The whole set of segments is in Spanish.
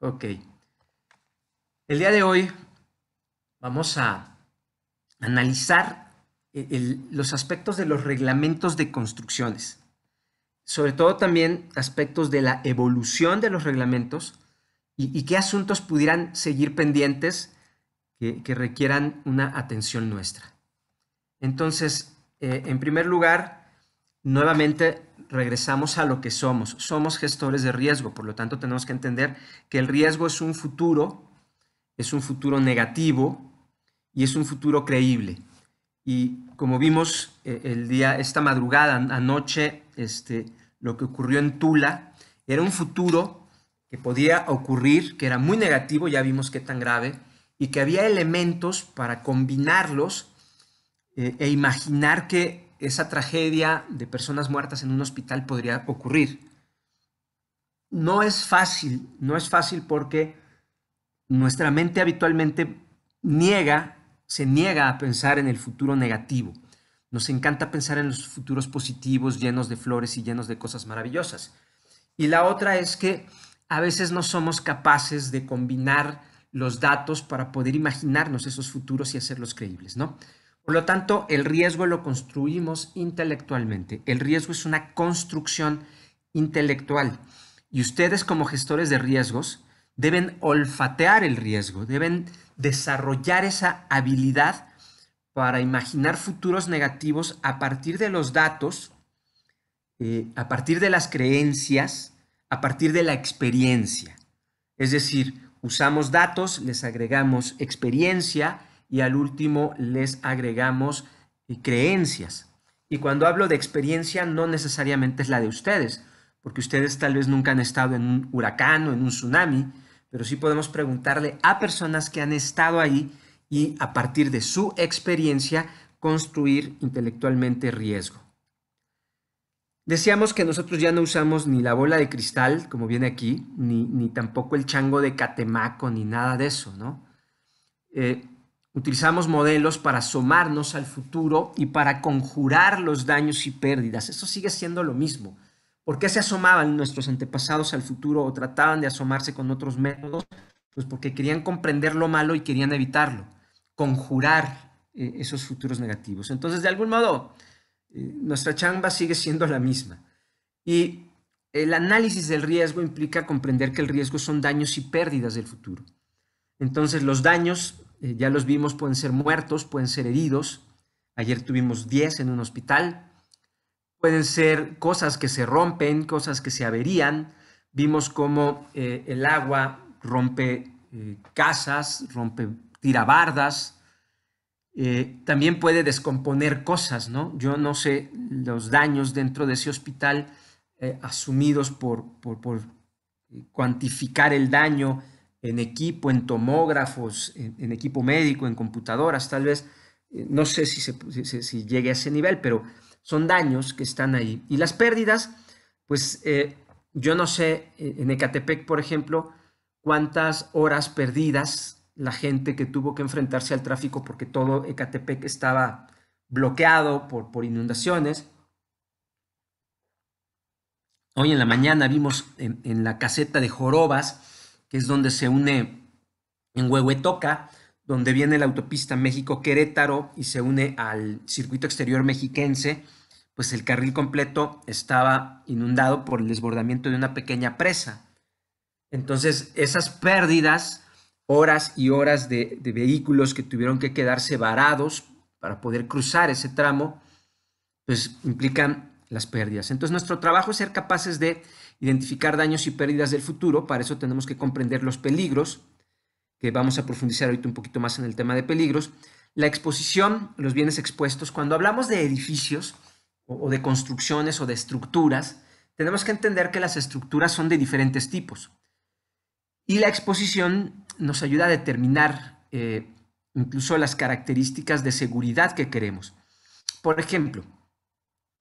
Ok. El día de hoy vamos a analizar eh, los aspectos de los reglamentos de construcciones, sobre todo también aspectos de la evolución de los reglamentos y, qué asuntos pudieran seguir pendientes que, requieran una atención nuestra. Entonces, eh, en primer lugar, nuevamente regresamos a lo que somos. Somos gestores de riesgo, por lo tanto tenemos que entender que el riesgo es un futuro, es un futuro negativo y es un futuro creíble. Y como vimos eh, el día, esta madrugada, anoche, este, lo que ocurrió en Tula, era un futuro que podía ocurrir, que era muy negativo, ya vimos qué tan grave, y que había elementos para combinarlos eh, e imaginar que esa tragedia de personas muertas en un hospital podría ocurrir. No es fácil, no es fácil porque nuestra mente habitualmente niega, se niega a pensar en el futuro negativo. Nos encanta pensar en los futuros positivos, llenos de flores y llenos de cosas maravillosas. Y la otra es que a veces no somos capaces de combinar los datos para poder imaginarnos esos futuros y hacerlos creíbles, ¿no? Por lo tanto, el riesgo lo construimos intelectualmente. El riesgo es una construcción intelectual. Y ustedes como gestores de riesgos deben olfatear el riesgo, deben desarrollar esa habilidad para imaginar futuros negativos a partir de los datos, eh, a partir de las creencias, a partir de la experiencia. Es decir, usamos datos, les agregamos experiencia, y al último les agregamos eh, creencias. Y cuando hablo de experiencia no necesariamente es la de ustedes, porque ustedes tal vez nunca han estado en un huracán o en un tsunami, pero sí podemos preguntarle a personas que han estado ahí y a partir de su experiencia construir intelectualmente riesgo. Decíamos que nosotros ya no usamos ni la bola de cristal, como viene aquí, ni, tampoco el chango de catemaco, ni nada de eso, ¿no? Eh, Utilizamos modelos para asomarnos al futuro y para conjurar los daños y pérdidas. Eso sigue siendo lo mismo. ¿Por qué se asomaban nuestros antepasados al futuro o trataban de asomarse con otros métodos? Pues porque querían comprender lo malo y querían evitarlo, conjurar eh, esos futuros negativos. Entonces, de algún modo, eh, nuestra chamba sigue siendo la misma. Y el análisis del riesgo implica comprender que el riesgo son daños y pérdidas del futuro. Entonces, los daños eh, ya los vimos, pueden ser muertos, pueden ser heridos. Ayer tuvimos 10 en un hospital. Pueden ser cosas que se rompen, cosas que se averían. Vimos cómo eh, el agua rompe eh, casas, rompe tirabardas. también puede descomponer cosas, ¿no? Yo no sé los daños dentro de ese hospital asumidos por, por cuantificar el daño, en equipo, en tomógrafos, en, equipo médico, en computadoras, tal vez, eh, no sé si, llegue a ese nivel, pero son daños que están ahí. Y las pérdidas, pues eh, yo no sé, eh, en Ecatepec, por ejemplo, cuántas horas perdidas la gente que tuvo que enfrentarse al tráfico porque todo Ecatepec estaba bloqueado por, por inundaciones. Hoy en la mañana vimos en la caseta de Jorobas, que es donde se une en Huehuetoca, donde viene la autopista México-Querétaro y se une al circuito exterior mexiquense, pues el carril completo estaba inundado por el desbordamiento de una pequeña presa. Entonces, esas pérdidas, horas y horas de, vehículos que tuvieron que quedarse varados para poder cruzar ese tramo, pues implican las pérdidas. Entonces, nuestro trabajo es ser capaces de identificar daños y pérdidas del futuro, para eso tenemos que comprender los peligros, que vamos a profundizar ahorita un poquito más en el tema de peligros, la exposición, los bienes expuestos. Cuando hablamos de edificios o de construcciones o de estructuras, tenemos que entender que las estructuras son de diferentes tipos. Y la exposición nos ayuda a determinar eh, incluso las características de seguridad que queremos. Por ejemplo,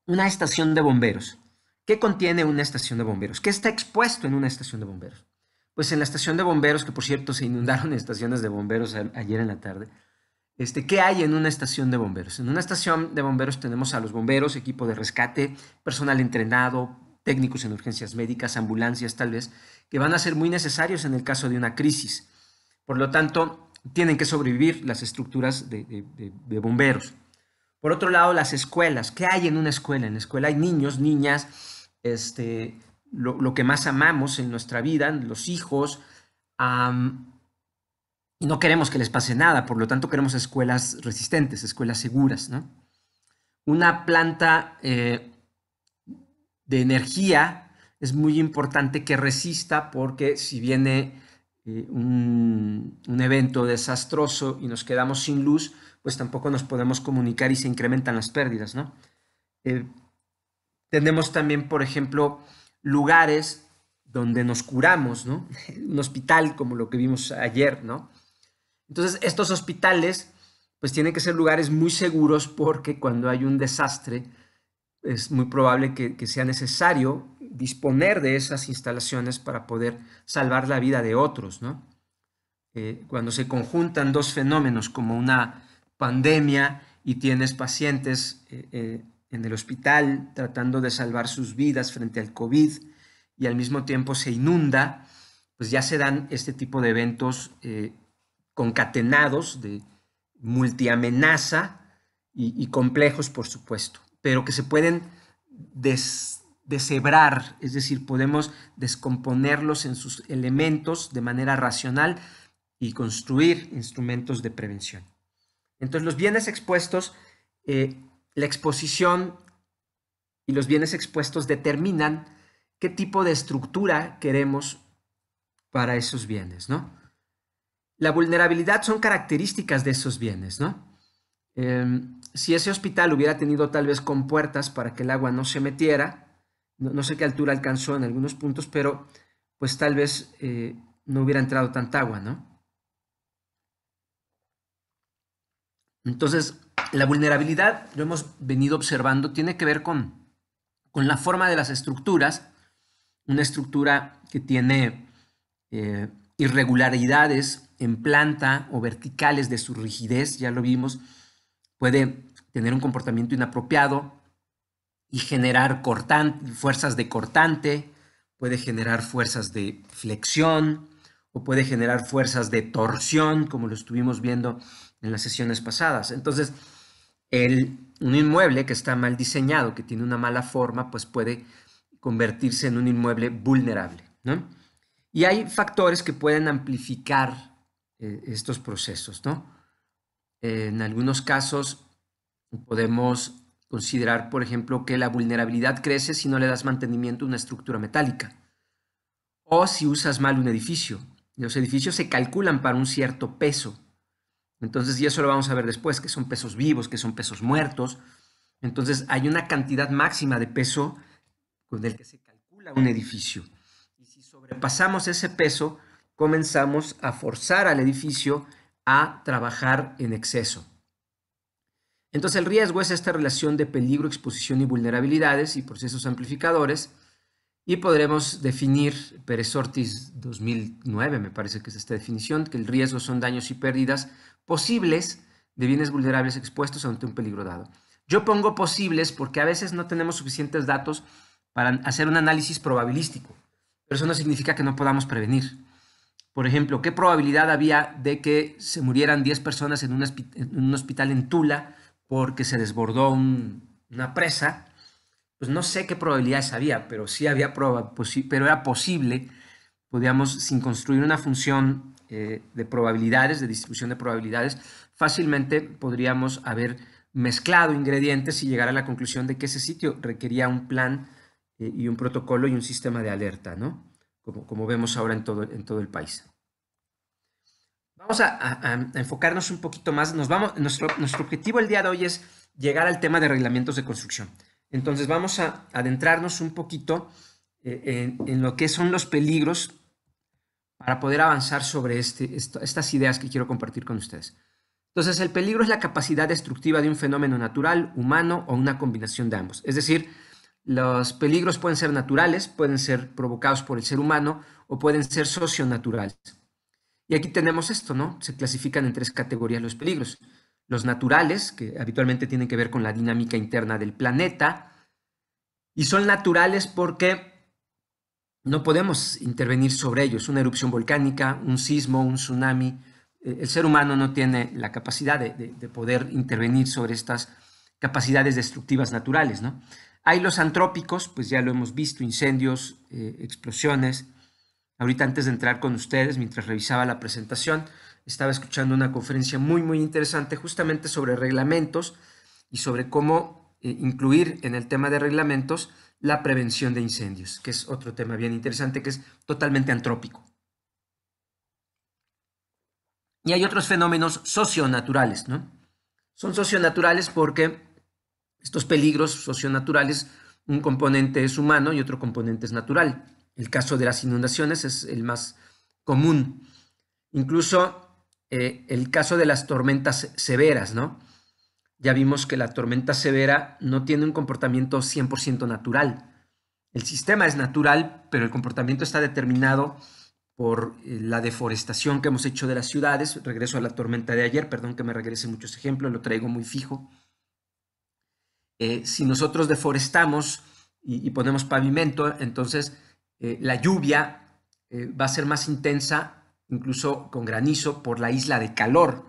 una estación de bomberos. ¿Qué contiene una estación de bomberos? ¿Qué está expuesto en una estación de bomberos? Pues en la estación de bomberos, que por cierto se inundaron estaciones de bomberos ayer en la tarde, este, ¿qué hay en una estación de bomberos? En una estación de bomberos tenemos a los bomberos, equipo de rescate, personal entrenado, técnicos en urgencias médicas, ambulancias tal vez, que van a ser muy necesarios en el caso de una crisis. Por lo tanto, tienen que sobrevivir las estructuras de, de bomberos. Por otro lado, las escuelas. ¿Qué hay en una escuela? En la escuela hay niños, niñas, este, lo, que más amamos en nuestra vida, los hijos, y no queremos que les pase nada, por lo tanto queremos escuelas resistentes, escuelas seguras. Una planta eh, de energía es muy importante que resista porque si viene eh, un, evento desastroso y nos quedamos sin luz, pues tampoco nos podemos comunicar y se incrementan las pérdidas. Eh, tenemos también, por ejemplo, lugares donde nos curamos, ¿no? Un hospital como lo que vimos ayer, ¿no? Entonces, estos hospitales, pues tienen que ser lugares muy seguros porque cuando hay un desastre, es muy probable que, sea necesario disponer de esas instalaciones para poder salvar la vida de otros, ¿no? Eh, cuando se conjuntan dos fenómenos como una pandemia y tienes pacientes eh, eh, en el hospital tratando de salvar sus vidas frente al COVID y al mismo tiempo se inunda, pues ya se dan este tipo de eventos eh, concatenados de multiamenaza y, complejos, por supuesto, pero que se pueden des, deshebrar, es decir, podemos descomponerlos en sus elementos de manera racional y construir instrumentos de prevención. Entonces, los bienes expuestos eh, la exposición y los bienes expuestos determinan qué tipo de estructura queremos para esos bienes, ¿no? La vulnerabilidad son características de esos bienes, ¿no? Em, si ese hospital hubiera tenido tal vez compuertas para que el agua no se metiera, no, sé qué altura alcanzó en algunos puntos, pero pues tal vez eh, no hubiera entrado tanta agua, ¿no? Entonces, la vulnerabilidad, lo hemos venido observando, tiene que ver con, con la forma de las estructuras, una estructura que tiene eh, irregularidades en planta o verticales de su rigidez, ya lo vimos, puede tener un comportamiento inapropiado y generar fuerzas de cortante, puede generar fuerzas de flexión o puede generar fuerzas de torsión, como lo estuvimos viendo en las sesiones pasadas. Entonces, un inmueble que está mal diseñado, que tiene una mala forma, pues puede convertirse en un inmueble vulnerable. Y hay factores que pueden amplificar eh, estos procesos. en algunos casos podemos considerar, por ejemplo, que la vulnerabilidad crece si no le das mantenimiento a una estructura metálica o si usas mal un edificio. Los edificios se calculan para un cierto peso entonces, y eso lo vamos a ver después, que son pesos vivos, que son pesos muertos. Entonces, hay una cantidad máxima de peso con el que se calcula un edificio. Y si sobrepasamos ese peso, comenzamos a forzar al edificio a trabajar en exceso. Entonces, el riesgo es esta relación de peligro, exposición y vulnerabilidades y procesos amplificadores. Y podremos definir, Pérez Ortiz 2009, me parece que es esta definición, que el riesgo son daños y pérdidas posibles de bienes vulnerables expuestos ante un peligro dado. Yo pongo posibles porque a veces no tenemos suficientes datos para hacer un análisis probabilístico, pero eso no significa que no podamos prevenir. Por ejemplo, ¿qué probabilidad había de que se murieran 10 personas en un, hospital en Tula porque se desbordó una presa? Pues no sé qué probabilidades había, pero sí había proba, pero era posible, podíamos, sin construir una función eh, de probabilidades, de distribución de probabilidades, fácilmente podríamos haber mezclado ingredientes y llegar a la conclusión de que ese sitio requería un plan eh, y un protocolo y un sistema de alerta, ¿no? Como, como vemos ahora en todo, en todo el país. Vamos a, enfocarnos un poquito más. Nos vamos, nuestro, nuestro, objetivo el día de hoy es llegar al tema de reglamentos de construcción. Entonces vamos a adentrarnos un poquito eh, en lo que son los peligros para poder avanzar sobre este, estas ideas que quiero compartir con ustedes. Entonces, el peligro es la capacidad destructiva de un fenómeno natural, humano o una combinación de ambos. Es decir, los peligros pueden ser naturales, pueden ser provocados por el ser humano o pueden ser socio naturales. Y aquí tenemos esto, ¿no? Se clasifican en tres categorías los peligros. Los naturales, que habitualmente tienen que ver con la dinámica interna del planeta, y son naturales porque no podemos intervenir sobre ellos. Una erupción volcánica, un sismo, un tsunami. Eh, el ser humano no tiene la capacidad de, poder intervenir sobre estas capacidades destructivas naturales. ¿no? Hay los antrópicos, pues ya lo hemos visto, incendios, eh, explosiones. Ahorita antes de entrar con ustedes, mientras revisaba la presentación, estaba escuchando una conferencia muy, muy interesante justamente sobre reglamentos y sobre cómo eh, incluir en el tema de reglamentos la prevención de incendios, que es otro tema bien interesante, que es totalmente antrópico. Y hay otros fenómenos socionaturales, ¿no? Son socionaturales porque estos peligros socionaturales, un componente es humano y otro componente es natural. El caso de las inundaciones es el más común. Incluso eh, el caso de las tormentas severas, ¿no? ya vimos que la tormenta severa no tiene un comportamiento 100% natural. El sistema es natural, pero el comportamiento está determinado por eh, la deforestación que hemos hecho de las ciudades. Regreso a la tormenta de ayer, perdón que me regrese muchos ejemplos, lo traigo muy fijo. Eh, si nosotros deforestamos y, ponemos pavimento, entonces eh, la lluvia va a ser más intensa, incluso con granizo, por la isla de calor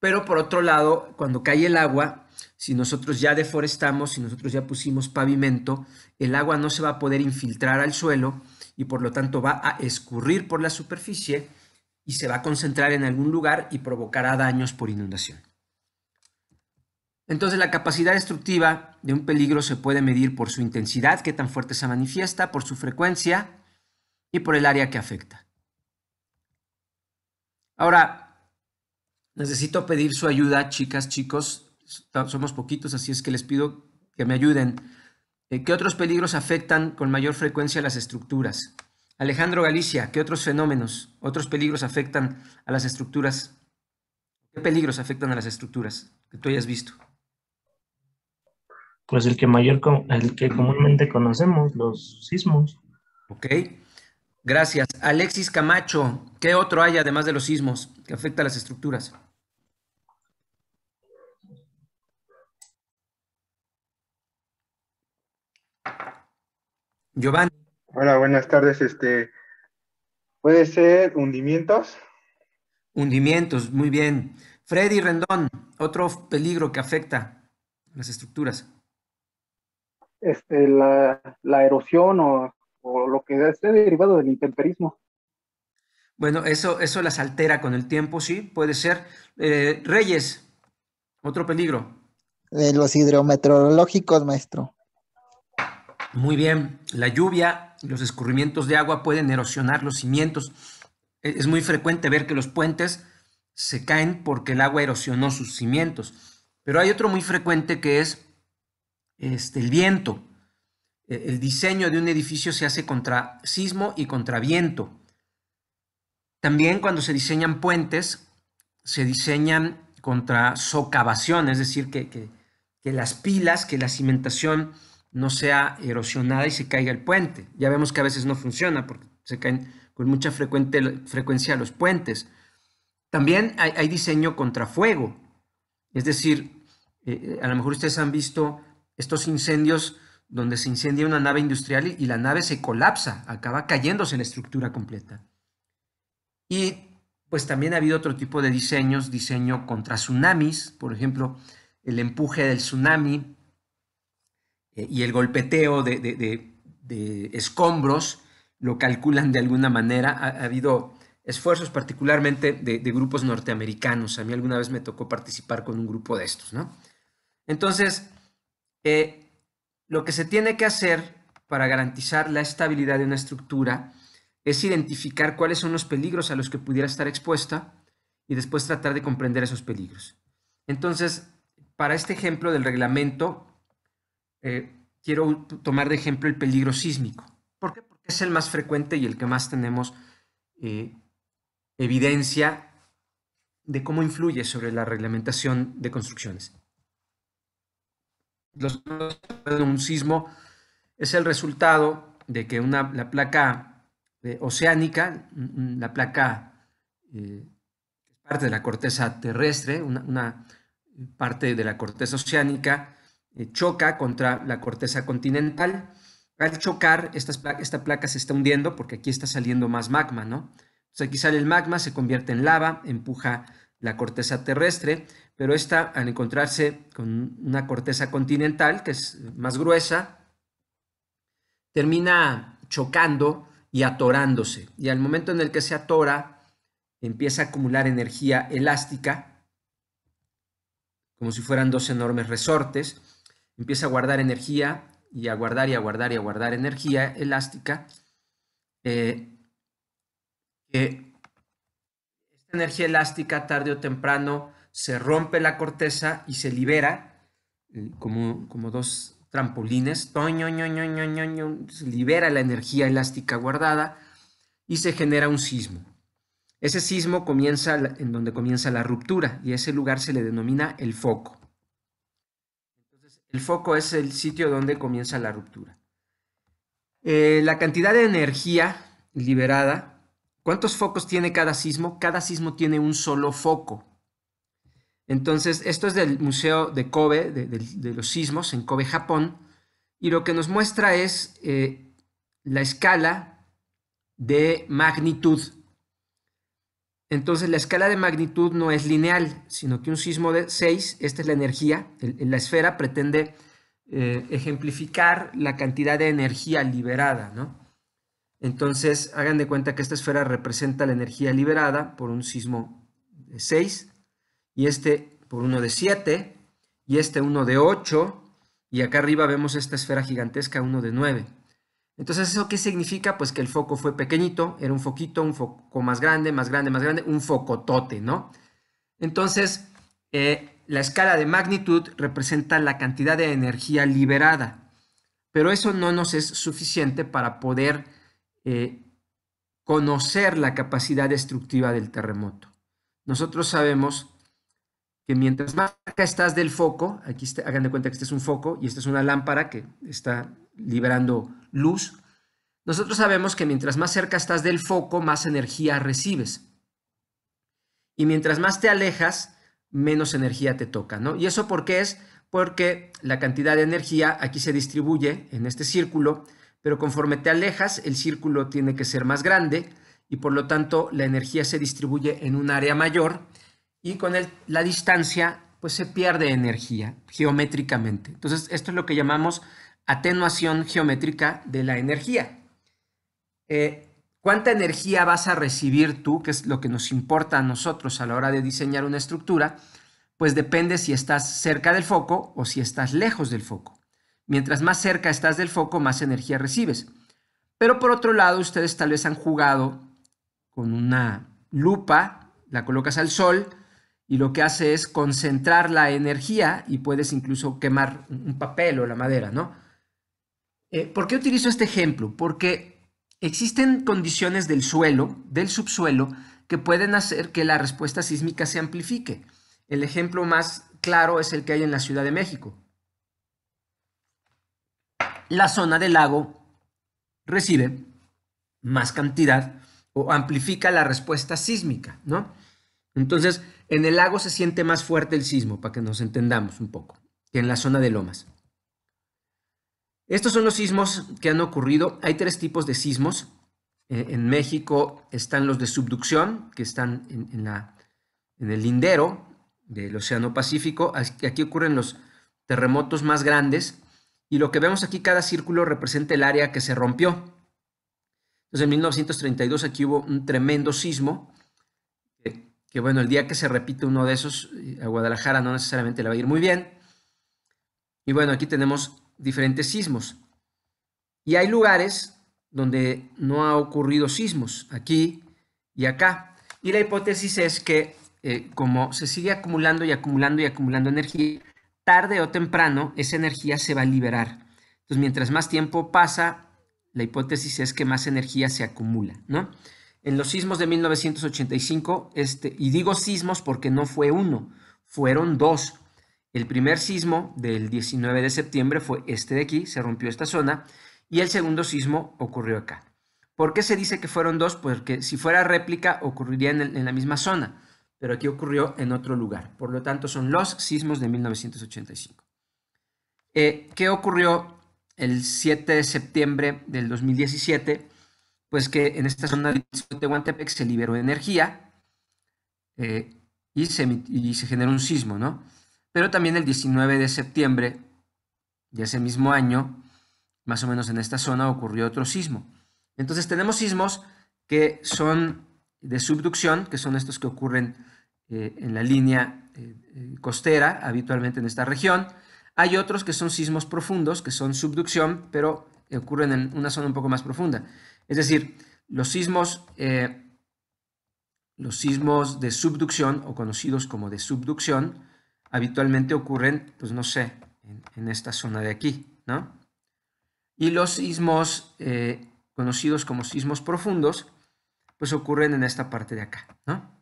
pero por otro lado, cuando cae el agua, si nosotros ya deforestamos, si nosotros ya pusimos pavimento, el agua no se va a poder infiltrar al suelo y por lo tanto va a escurrir por la superficie y se va a concentrar en algún lugar y provocará daños por inundación. Entonces la capacidad destructiva de un peligro se puede medir por su intensidad, qué tan fuerte se manifiesta, por su frecuencia y por el área que afecta. Ahora, Necesito pedir su ayuda, chicas, chicos. Somos poquitos, así es que les pido que me ayuden. Eh, ¿Qué otros peligros afectan con mayor frecuencia a las estructuras? Alejandro Galicia, ¿qué otros fenómenos, otros peligros afectan a las estructuras? ¿Qué peligros afectan a las estructuras que tú hayas visto? Pues el que mayor, el que comúnmente conocemos, los sismos. Ok, gracias. Alexis Camacho, ¿qué otro hay además de los sismos que afecta a las estructuras? Giovanni. Hola, buenas tardes. Este, ¿Puede ser hundimientos? Hundimientos, muy bien. Freddy Rendón, otro peligro que afecta las estructuras. Este, la, erosión o, lo que esté derivado del intemperismo. Bueno, eso, eso las altera con el tiempo, sí, puede ser. Eh, Reyes, otro peligro. De eh, los hidrometeorológicos, maestro. Muy bien, la lluvia, los escurrimientos de agua pueden erosionar los cimientos. E, es muy frecuente ver que los puentes se caen porque el agua erosionó sus cimientos. Pero hay otro muy frecuente que es este, el viento. E, el diseño de un edificio se hace contra sismo y contra viento. También cuando se diseñan puentes, se diseñan contra socavación, es decir, que, que las pilas, que la cimentación no sea erosionada y se caiga el puente. Ya vemos que a veces no funciona porque se caen con mucha frecuente, frecuencia los puentes. También hay, diseño contra fuego, es decir, eh, eh, a lo mejor ustedes han visto estos incendios donde se incendia una nave industrial y la nave se colapsa, acaba cayéndose la estructura completa. Y pues también ha habido otro tipo de diseños, diseño contra tsunamis, por ejemplo, el empuje del tsunami, eh, y el golpeteo de, escombros lo calculan de alguna manera. Ha, habido esfuerzos particularmente de, grupos norteamericanos. A mí alguna vez me tocó participar con un grupo de estos, ¿no? Entonces, eh, lo que se tiene que hacer para garantizar la estabilidad de una estructura es identificar cuáles son los peligros a los que pudiera estar expuesta y después tratar de comprender esos peligros. Entonces, para este ejemplo del reglamento, eh, quiero tomar de ejemplo el peligro sísmico. ¿Por qué? Porque es el más frecuente y el que más tenemos eh, evidencia de cómo influye sobre la reglamentación de construcciones. Los, un sismo es el resultado de que la placa eh, oceánica, la placa eh, parte de la corteza terrestre, una parte de la corteza oceánica, eh, choca contra la corteza continental. Al chocar, esta placa se está hundiendo porque aquí está saliendo más magma, ¿no? Entonces aquí sale el magma, se convierte en lava, empuja la corteza terrestre, pero esta al encontrarse con una corteza continental, que es más gruesa, termina chocando y atorándose. Y al momento en el que se atora, empieza a acumular energía elástica, como si fueran dos enormes resortes, empieza a guardar energía y a guardar y a guardar y a guardar energía elástica. Eh, esta energía elástica tarde o temprano se rompe la corteza y se libera eh, como, como dos trampolines, se libera la energía elástica guardada y se genera un sismo. Ese sismo comienza en donde comienza la ruptura y a ese lugar se le denomina el foco. El foco es el sitio donde comienza la ruptura. Eh, la cantidad de energía liberada, ¿cuántos focos tiene cada sismo? Cada sismo tiene un solo foco. Entonces, esto es del Museo de Kobe, de, los sismos en Kobe, Japón, y lo que nos muestra es eh, la escala de magnitud entonces la escala de magnitud no es lineal, sino que un sismo de 6, esta es la energía, la esfera pretende eh, ejemplificar la cantidad de energía liberada, ¿no? Entonces hagan de cuenta que esta esfera representa la energía liberada por un sismo de 6 y este por uno de 7 y este uno de 8 y acá arriba vemos esta esfera gigantesca uno de 9. Entonces, ¿eso qué significa? Pues que el foco fue pequeñito, era un foquito, un foco más grande, más grande, más grande, un focotote, ¿no? Entonces, eh, la escala de magnitud representa la cantidad de energía liberada, pero eso no nos es suficiente para poder eh, conocer la capacidad destructiva del terremoto. Nosotros sabemos que mientras más acá estás del foco, aquí hagan de cuenta que este es un foco y esta es una lámpara que está liberando luz, nosotros sabemos que mientras más cerca estás del foco, más energía recibes. Y mientras más te alejas, menos energía te toca, ¿no? ¿Y eso por qué es? Porque la cantidad de energía aquí se distribuye en este círculo, pero conforme te alejas, el círculo tiene que ser más grande y por lo tanto la energía se distribuye en un área mayor y con la distancia pues se pierde energía geométricamente. Entonces esto es lo que llamamos atenuación geométrica de la energía. Eh, ¿Cuánta energía vas a recibir tú, que es lo que nos importa a nosotros a la hora de diseñar una estructura? Pues depende si estás cerca del foco o si estás lejos del foco. Mientras más cerca estás del foco, más energía recibes. Pero por otro lado, ustedes tal vez han jugado con una lupa, la colocas al sol y lo que hace es concentrar la energía y puedes incluso quemar un papel o la madera, ¿no? Eh, ¿Por qué utilizo este ejemplo? Porque existen condiciones del suelo, del subsuelo, que pueden hacer que la respuesta sísmica se amplifique. El ejemplo más claro es el que hay en la Ciudad de México. La zona del lago recibe más cantidad o amplifica la respuesta sísmica, ¿no? Entonces, en el lago se siente más fuerte el sismo, para que nos entendamos un poco, que en la zona de lomas. Estos son los sismos que han ocurrido. Hay tres tipos de sismos. Eh, en México están los de subducción, que están en, el lindero del Océano Pacífico. Aquí ocurren los terremotos más grandes. Y lo que vemos aquí, cada círculo representa el área que se rompió. Entonces, en 1932 aquí hubo un tremendo sismo, que, que, bueno, el día que se repite uno de esos, eh, a Guadalajara no necesariamente le va a ir muy bien. Y bueno, aquí tenemos diferentes sismos. Y hay lugares donde no ha ocurrido sismos, aquí y acá. Y la hipótesis es que eh, como se sigue acumulando y acumulando y acumulando energía, tarde o temprano esa energía se va a liberar. Entonces, mientras más tiempo pasa, la hipótesis es que más energía se acumula, ¿no? En los sismos de 1985, este, y digo sismos porque no fue uno, fueron dos, el primer sismo del 19 de septiembre fue este de aquí, se rompió esta zona, y el segundo sismo ocurrió acá. ¿Por qué se dice que fueron dos? Porque si fuera réplica ocurriría en, la misma zona, pero aquí ocurrió en otro lugar. Por lo tanto, son los sismos de 1985. Eh, ¿Qué ocurrió el 7 de septiembre del 2017? Pues que en esta zona de Tehuantepec se liberó energía eh, y, se, y se generó un sismo, ¿no? Pero también el 19 de septiembre de ese mismo año, más o menos en esta zona, ocurrió otro sismo. Entonces tenemos sismos que son de subducción, que son estos que ocurren eh, en la línea eh, eh, costera, habitualmente en esta región. Hay otros que son sismos profundos, que son subducción, pero ocurren en una zona un poco más profunda. Es decir, los sismos, los sismos de subducción, o conocidos como de subducción, habitualmente ocurren, pues no sé, en, esta zona de aquí, ¿no? Y los sismos eh, conocidos como sismos profundos, pues ocurren en esta parte de acá, ¿no?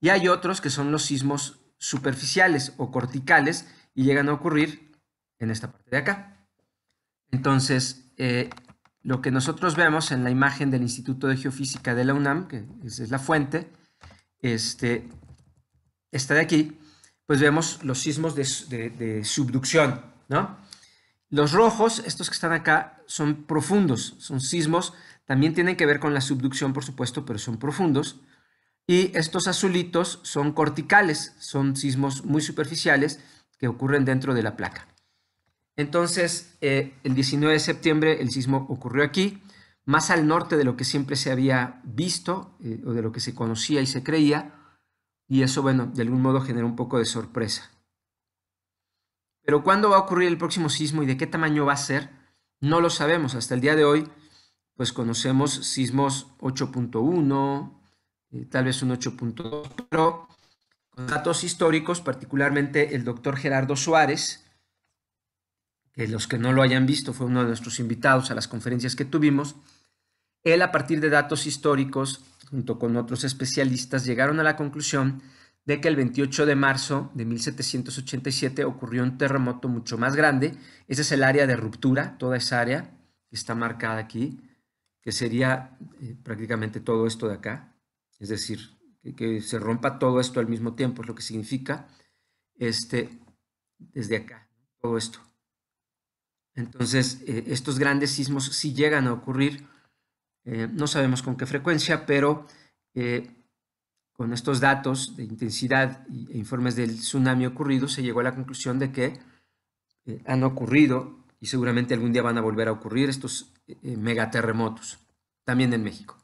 Y hay otros que son los sismos superficiales o corticales y llegan a ocurrir en esta parte de acá. Entonces, eh, lo que nosotros vemos en la imagen del Instituto de Geofísica de la UNAM, que es la fuente, este, esta de aquí, pues vemos los sismos de, subducción, ¿no? Los rojos, estos que están acá, son profundos, son sismos, también tienen que ver con la subducción, por supuesto, pero son profundos. Y estos azulitos son corticales, son sismos muy superficiales que ocurren dentro de la placa. Entonces, eh, el 19 de septiembre el sismo ocurrió aquí, más al norte de lo que siempre se había visto eh, o de lo que se conocía y se creía. Y eso, bueno, de algún modo genera un poco de sorpresa. Pero cuándo va a ocurrir el próximo sismo y de qué tamaño va a ser, no lo sabemos. Hasta el día de hoy, pues conocemos sismos 8.1, eh, tal vez un 8.2, pero con datos históricos, particularmente el doctor Gerardo Suárez, que los que no lo hayan visto fue uno de nuestros invitados a las conferencias que tuvimos, él a partir de datos históricos junto con otros especialistas, llegaron a la conclusión de que el 28 de marzo de 1787 ocurrió un terremoto mucho más grande. Ese es el área de ruptura, toda esa área que está marcada aquí, que sería eh, prácticamente todo esto de acá. Es decir, que, se rompa todo esto al mismo tiempo, es lo que significa este, desde acá, todo esto. Entonces, eh, estos grandes sismos sí llegan a ocurrir eh, no sabemos con qué frecuencia, pero eh, con estos datos de intensidad e informes del tsunami ocurrido, se llegó a la conclusión de que eh, han ocurrido y seguramente algún día van a volver a ocurrir estos megaterremotos, también en México.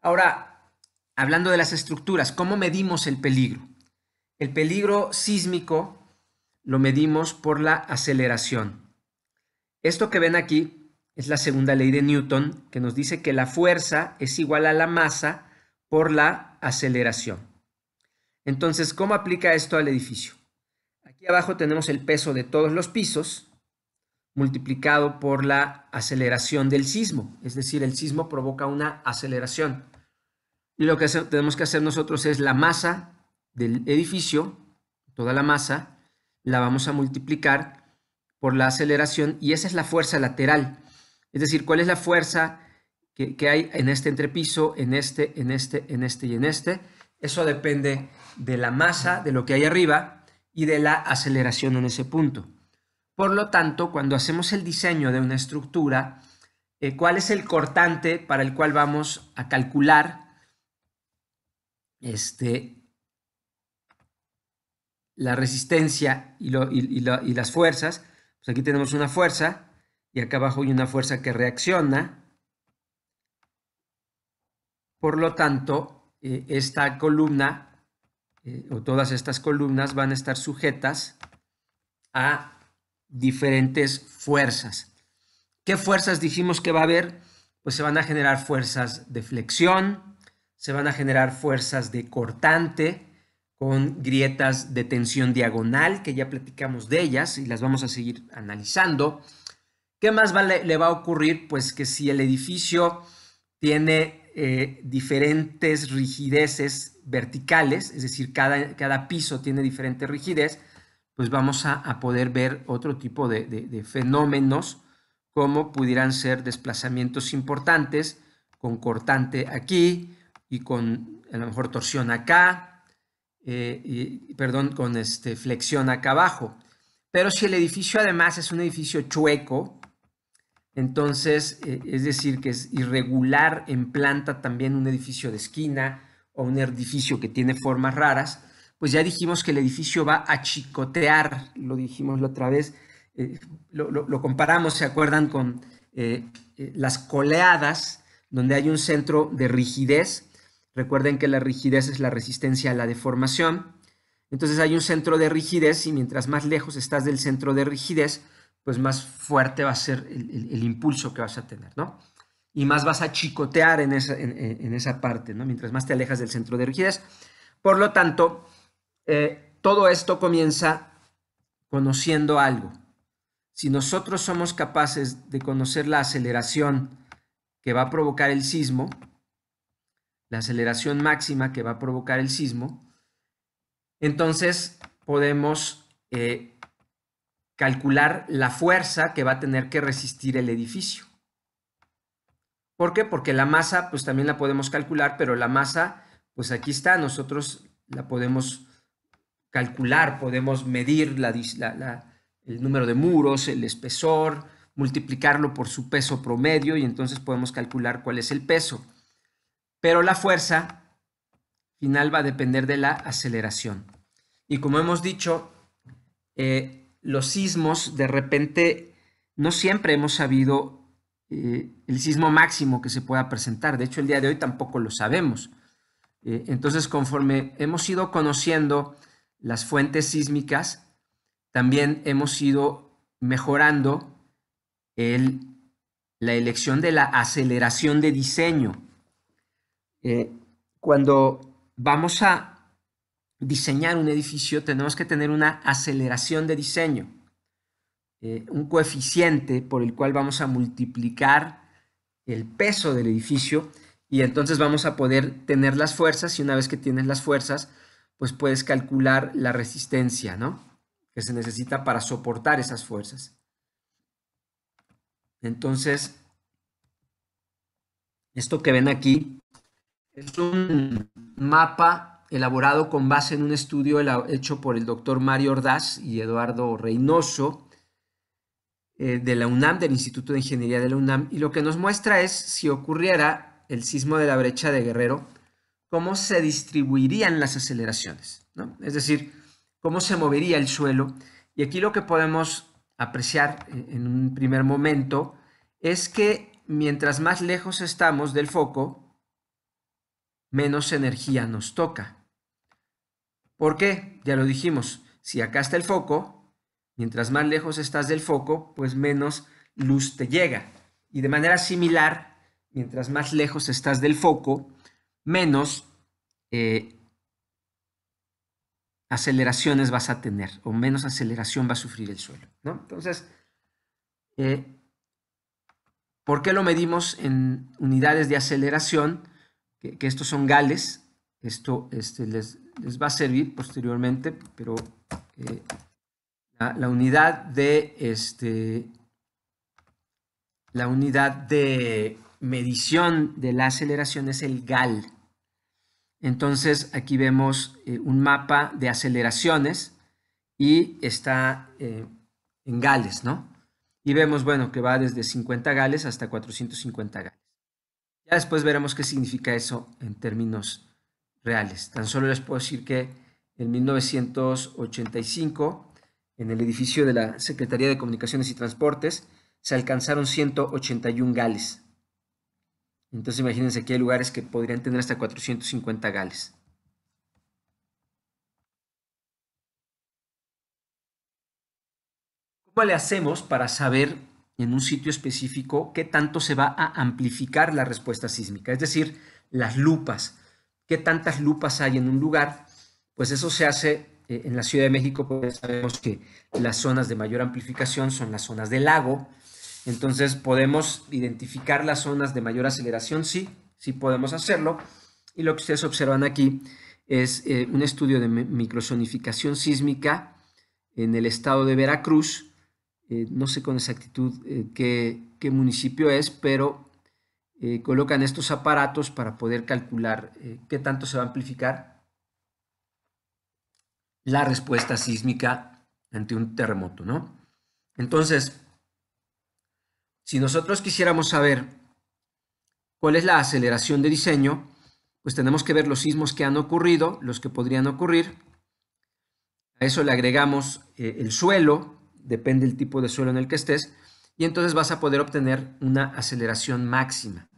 Ahora, hablando de las estructuras, ¿cómo medimos el peligro? El peligro sísmico lo medimos por la aceleración. Esto que ven aquí es la segunda ley de Newton, que nos dice que la fuerza es igual a la masa por la aceleración. Entonces, ¿cómo aplica esto al edificio? Aquí abajo tenemos el peso de todos los pisos multiplicado por la aceleración del sismo, es decir, el sismo provoca una aceleración. Y lo que tenemos que hacer nosotros es la masa del edificio, toda la masa, la vamos a multiplicar por la aceleración y esa es la fuerza lateral. Es decir, cuál es la fuerza que, hay en este entrepiso, en este, en este, en este y en este. Eso depende de la masa, de lo que hay arriba y de la aceleración en ese punto. Por lo tanto, cuando hacemos el diseño de una estructura, eh, ¿cuál es el cortante para el cual vamos a calcular este, la resistencia y, y las fuerzas? Pues aquí tenemos una fuerza, y acá abajo hay una fuerza que reacciona. Por lo tanto, eh, esta columna eh, o todas estas columnas van a estar sujetas a diferentes fuerzas. ¿Qué fuerzas dijimos que va a haber? Pues se van a generar fuerzas de flexión, se van a generar fuerzas de cortante con grietas de tensión diagonal, que ya platicamos de ellas y las vamos a seguir analizando ¿Qué más le, va a ocurrir? Pues que si el edificio tiene eh, diferentes rigideces verticales, es decir, cada, cada, piso tiene diferente rigidez, pues vamos a, poder ver otro tipo de, fenómenos como pudieran ser desplazamientos importantes con cortante aquí y con a lo mejor torsión acá, eh, perdón, con este, flexión acá abajo. Pero si el edificio además es un edificio chueco, entonces, eh, es decir, que es irregular en planta también un edificio de esquina o un edificio que tiene formas raras, pues ya dijimos que el edificio va a chicotear, lo dijimos la otra vez, eh, lo, comparamos, ¿se acuerdan? Con eh, las coleadas, donde hay un centro de rigidez. Recuerden que la rigidez es la resistencia a la deformación. Entonces hay un centro de rigidez y mientras más lejos estás del centro de rigidez, pues más fuerte va a ser el, impulso que vas a tener, ¿no? Y más vas a chicotear en esa, parte, ¿no? Mientras más te alejas del centro de rigidez. Por lo tanto, eh, todo esto comienza conociendo algo. Si nosotros somos capaces de conocer la aceleración que va a provocar el sismo, la aceleración máxima que va a provocar el sismo, entonces podemos eh, calcular la fuerza que va a tener que resistir el edificio. ¿Por qué? Porque la masa, pues también la podemos calcular, pero la masa, pues aquí está, nosotros la podemos calcular, podemos medir el número de muros, el espesor, multiplicarlo por su peso promedio y entonces podemos calcular cuál es el peso. Pero la fuerza final va a depender de la aceleración. Y como hemos dicho, eh, los sismos, de repente, no siempre hemos sabido eh, el sismo máximo que se pueda presentar. De hecho, el día de hoy tampoco lo sabemos. Eh, entonces, conforme hemos ido conociendo las fuentes sísmicas, también hemos ido mejorando la elección de la aceleración de diseño. Eh, cuando vamos a diseñar un edificio, tenemos que tener una aceleración de diseño, eh, un coeficiente por el cual vamos a multiplicar el peso del edificio y entonces vamos a poder tener las fuerzas y una vez que tienes las fuerzas, pues puedes calcular la resistencia, ¿no? Que se necesita para soportar esas fuerzas. Entonces, esto que ven aquí es un mapa elaborado con base en un estudio hecho por el doctor Mario Ordaz y Eduardo Reynoso eh, de la UNAM, del Instituto de Ingeniería de la UNAM, y lo que nos muestra es si ocurriera el sismo de la brecha de Guerrero, cómo se distribuirían las aceleraciones, es decir, cómo se movería el suelo. Y aquí lo que podemos apreciar eh, en un primer momento es que mientras más lejos estamos del foco, menos energía nos toca. ¿Por qué? Ya lo dijimos, si acá está el foco, mientras más lejos estás del foco, pues menos luz te llega. Y de manera similar, mientras más lejos estás del foco, menos eh, aceleraciones vas a tener o menos aceleración va a sufrir el suelo. ¿no? Entonces, eh, ¿por qué lo medimos en unidades de aceleración? Que, estos son gales, esto este, les, les va a servir posteriormente, pero eh, la, unidad de este, la unidad de medición de la aceleración es el GAL. Entonces aquí vemos eh, un mapa de aceleraciones y está eh, en gales, ¿no? Y vemos, bueno, que va desde 50 gales hasta 450 gales. Ya después veremos qué significa eso en términos reales. Tan solo les puedo decir que en 1985, en el edificio de la Secretaría de Comunicaciones y Transportes, se alcanzaron 181 gales. Entonces imagínense que hay lugares que podrían tener hasta 450 gales. ¿Cómo le hacemos para saber en un sitio específico qué tanto se va a amplificar la respuesta sísmica? Es decir, las lupas, qué tantas lupas hay en un lugar, pues eso se hace eh, en la Ciudad de México, pues sabemos que las zonas de mayor amplificación son las zonas del lago, entonces podemos identificar las zonas de mayor aceleración, sí, sí podemos hacerlo, y lo que ustedes observan aquí es eh, un estudio de microsonificación sísmica en el estado de Veracruz, eh, no sé con exactitud qué municipio es, pero eh, colocan estos aparatos para poder calcular eh, qué tanto se va a amplificar la respuesta sísmica ante un terremoto, ¿no? Entonces, si nosotros quisiéramos saber cuál es la aceleración de diseño, pues tenemos que ver los sismos que han ocurrido, los que podrían ocurrir. A eso le agregamos eh, el suelo, depende del tipo de suelo en el que estés, y entonces vas a poder obtener una aceleración máxima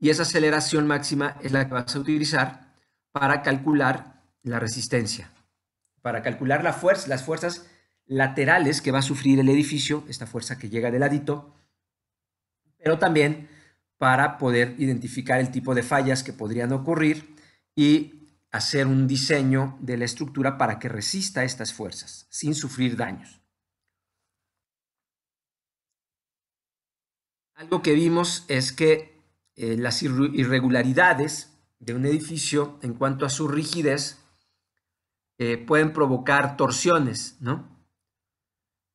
y esa aceleración máxima es la que vas a utilizar para calcular la resistencia, para calcular las fuerzas laterales que va a sufrir el edificio, esta fuerza que llega del ladito, pero también para poder identificar el tipo de fallas que podrían ocurrir y hacer un diseño de la estructura para que resista estas fuerzas sin sufrir daños. Algo que vimos es que eh, las irregularidades de un edificio en cuanto a su rigidez eh, pueden provocar torsiones, ¿no?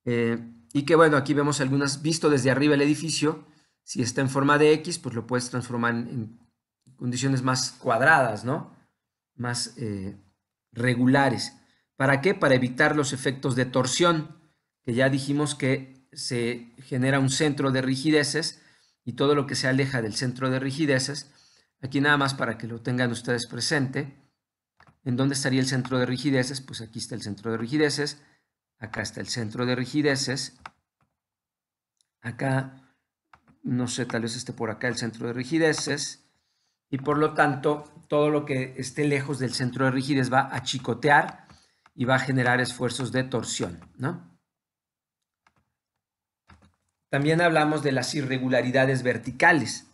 Eh, y que bueno, aquí vemos algunas, visto desde arriba el edificio, si está en forma de X, pues lo puedes transformar en, condiciones más cuadradas, ¿no? Más regulares. ¿Para qué? Para evitar los efectos de torsión, que ya dijimos que se genera un centro de rigideces y todo lo que se aleja del centro de rigideces. Aquí nada más para que lo tengan ustedes presente. ¿En dónde estaría el centro de rigideces? Pues aquí está el centro de rigideces. Acá está el centro de rigideces. Acá, no sé, tal vez esté por acá el centro de rigideces. Y por lo tanto, todo lo que esté lejos del centro de rigidez va a chicotear y va a generar esfuerzos de torsión, ¿no? también hablamos de las irregularidades verticales.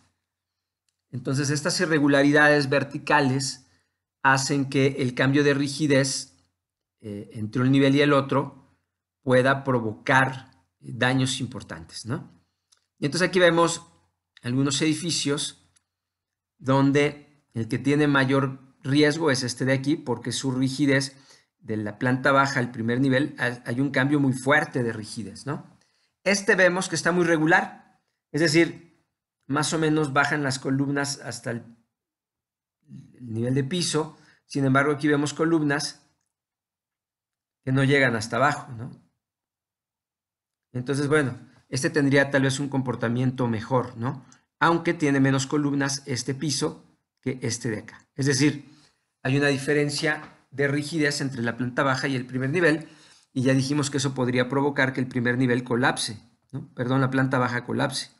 Entonces, estas irregularidades verticales hacen que el cambio de rigidez eh, entre un nivel y el otro pueda provocar daños importantes. ¿no? Y entonces aquí vemos algunos edificios donde el que tiene mayor riesgo es este de aquí, porque su rigidez de la planta baja al primer nivel hay un cambio muy fuerte de rigidez, ¿no? Este vemos que está muy regular, es decir, más o menos bajan las columnas hasta el, nivel de piso, sin embargo aquí vemos columnas que no llegan hasta abajo, ¿no? Entonces, bueno, este tendría tal vez un comportamiento mejor, ¿no? Aunque tiene menos columnas este piso que este de acá. Es decir, hay una diferencia de rigidez entre la planta baja y el primer nivel, y ya dijimos que eso podría provocar que el primer nivel colapse, ¿no? perdón, la planta baja colapse.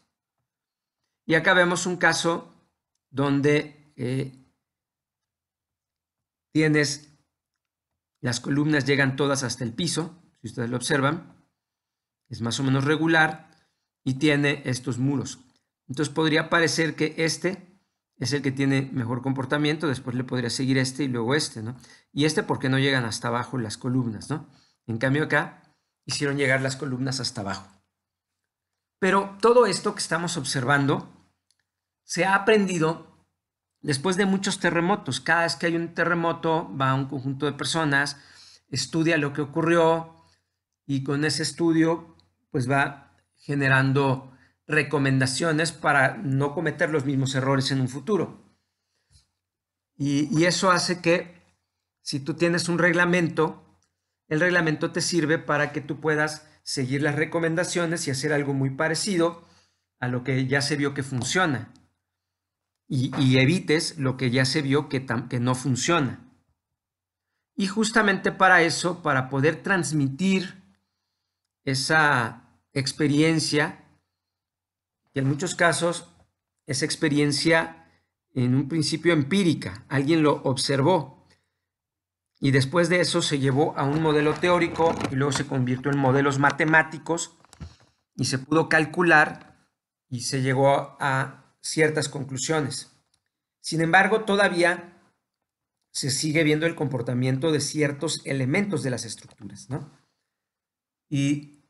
Y acá vemos un caso donde eh, tienes, las columnas llegan todas hasta el piso, si ustedes lo observan, es más o menos regular y tiene estos muros. Entonces podría parecer que este es el que tiene mejor comportamiento, después le podría seguir este y luego este, ¿no? Y este porque no llegan hasta abajo las columnas, ¿no? En cambio acá hicieron llegar las columnas hasta abajo. Pero todo esto que estamos observando se ha aprendido después de muchos terremotos. Cada vez que hay un terremoto va un conjunto de personas, estudia lo que ocurrió y con ese estudio pues va generando recomendaciones para no cometer los mismos errores en un futuro. Y, y, eso hace que si tú tienes un reglamento el reglamento te sirve para que tú puedas seguir las recomendaciones y hacer algo muy parecido a lo que ya se vio que funciona y, evites lo que ya se vio que, que no funciona. Y justamente para eso, para poder transmitir esa experiencia, que en muchos casos es experiencia en un principio empírica, alguien lo observó, y después de eso se llevó a un modelo teórico y luego se convirtió en modelos matemáticos y se pudo calcular y se llegó a ciertas conclusiones. Sin embargo, todavía se sigue viendo el comportamiento de ciertos elementos de las estructuras, ¿no? Y,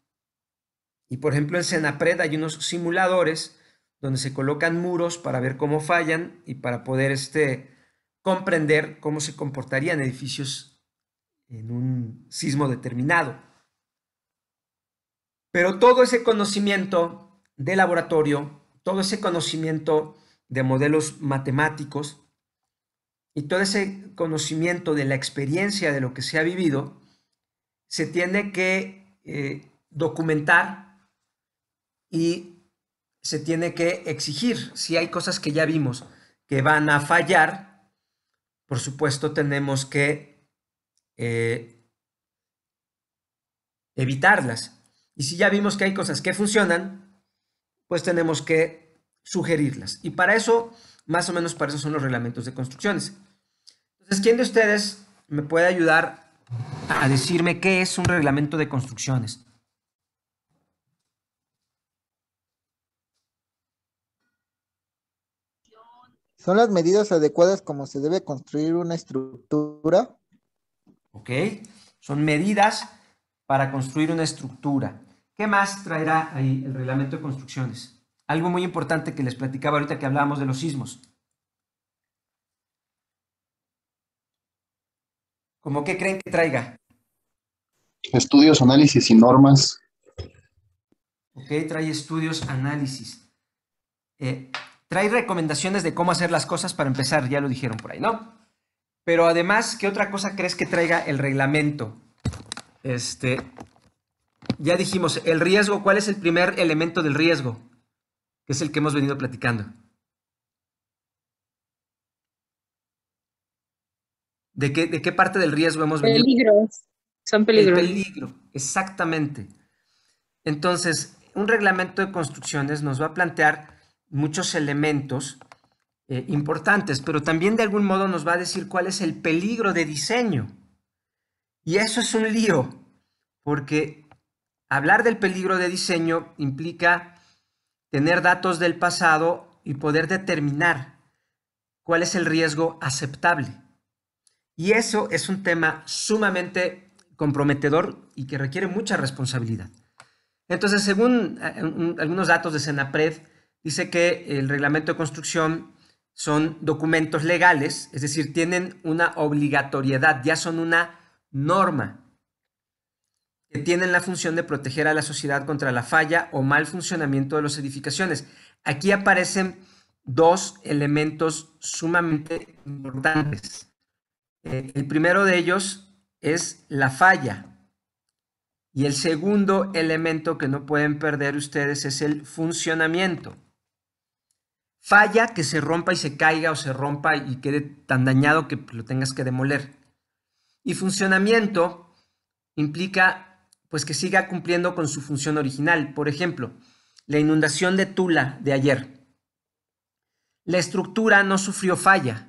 por ejemplo, en Senapred hay unos simuladores donde se colocan muros para ver cómo fallan y para poder este, comprender cómo se comportarían edificios en un sismo determinado. Pero todo ese conocimiento de laboratorio, todo ese conocimiento de modelos matemáticos y todo ese conocimiento de la experiencia de lo que se ha vivido, se tiene que eh, documentar y se tiene que exigir. Si hay cosas que ya vimos que van a fallar, por supuesto tenemos que eh, evitarlas. Y si ya vimos que hay cosas que funcionan, pues tenemos que sugerirlas. Y para eso, más o menos para eso son los reglamentos de construcciones. Entonces, ¿quién de ustedes me puede ayudar a decirme qué es un reglamento de construcciones? ¿Son las medidas adecuadas como se debe construir una estructura? Ok, son medidas para construir una estructura. ¿Qué más traerá ahí el reglamento de construcciones? Algo muy importante que les platicaba ahorita que hablábamos de los sismos. ¿Cómo qué creen que traiga? Estudios, análisis y normas. Ok, trae estudios, análisis. Eh, Trae recomendaciones de cómo hacer las cosas para empezar, ya lo dijeron por ahí, ¿no? Pero además, ¿qué otra cosa crees que traiga el reglamento? Este, ya dijimos, el riesgo, ¿cuál es el primer elemento del riesgo? Que es el que hemos venido platicando. ¿De qué, de qué parte del riesgo hemos venido? Peligros, son peligros. El peligro, exactamente. Entonces, un reglamento de construcciones nos va a plantear muchos elementos eh, importantes, pero también de algún modo nos va a decir cuál es el peligro de diseño. Y eso es un lío, porque hablar del peligro de diseño implica tener datos del pasado y poder determinar cuál es el riesgo aceptable. Y eso es un tema sumamente comprometedor y que requiere mucha responsabilidad. Entonces, según eh, algunos datos de Senapred, dice que el reglamento de construcción son documentos legales, es decir, tienen una obligatoriedad, ya son una norma, que tienen la función de proteger a la sociedad contra la falla o mal funcionamiento de las edificaciones. Aquí aparecen dos elementos sumamente importantes. Eh, el primero de ellos es la falla. Y el segundo elemento que no pueden perder ustedes es el funcionamiento falla que se rompa y se caiga o se rompa y quede tan dañado que pues, lo tengas que demoler. Y funcionamiento implica pues que siga cumpliendo con su función original. Por ejemplo, la inundación de Tula de ayer. La estructura no sufrió falla.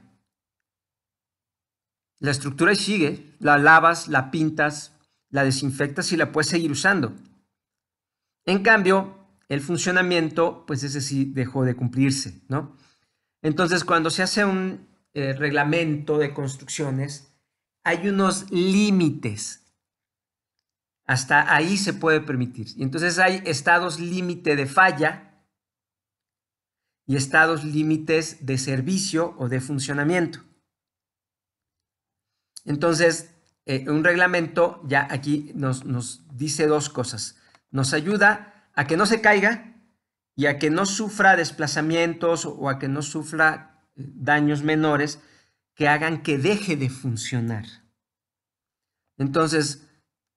La estructura sigue, la lavas, la pintas, la desinfectas y la puedes seguir usando. En cambio, el funcionamiento, pues ese sí dejó de cumplirse, ¿no? Entonces, cuando se hace un eh, reglamento de construcciones, hay unos límites. Hasta ahí se puede permitir. Y entonces hay estados límite de falla y estados límites de servicio o de funcionamiento. Entonces, eh, un reglamento ya aquí nos, nos dice dos cosas. Nos ayuda a que no se caiga y a que no sufra desplazamientos o a que no sufra eh, daños menores que hagan que deje de funcionar. Entonces,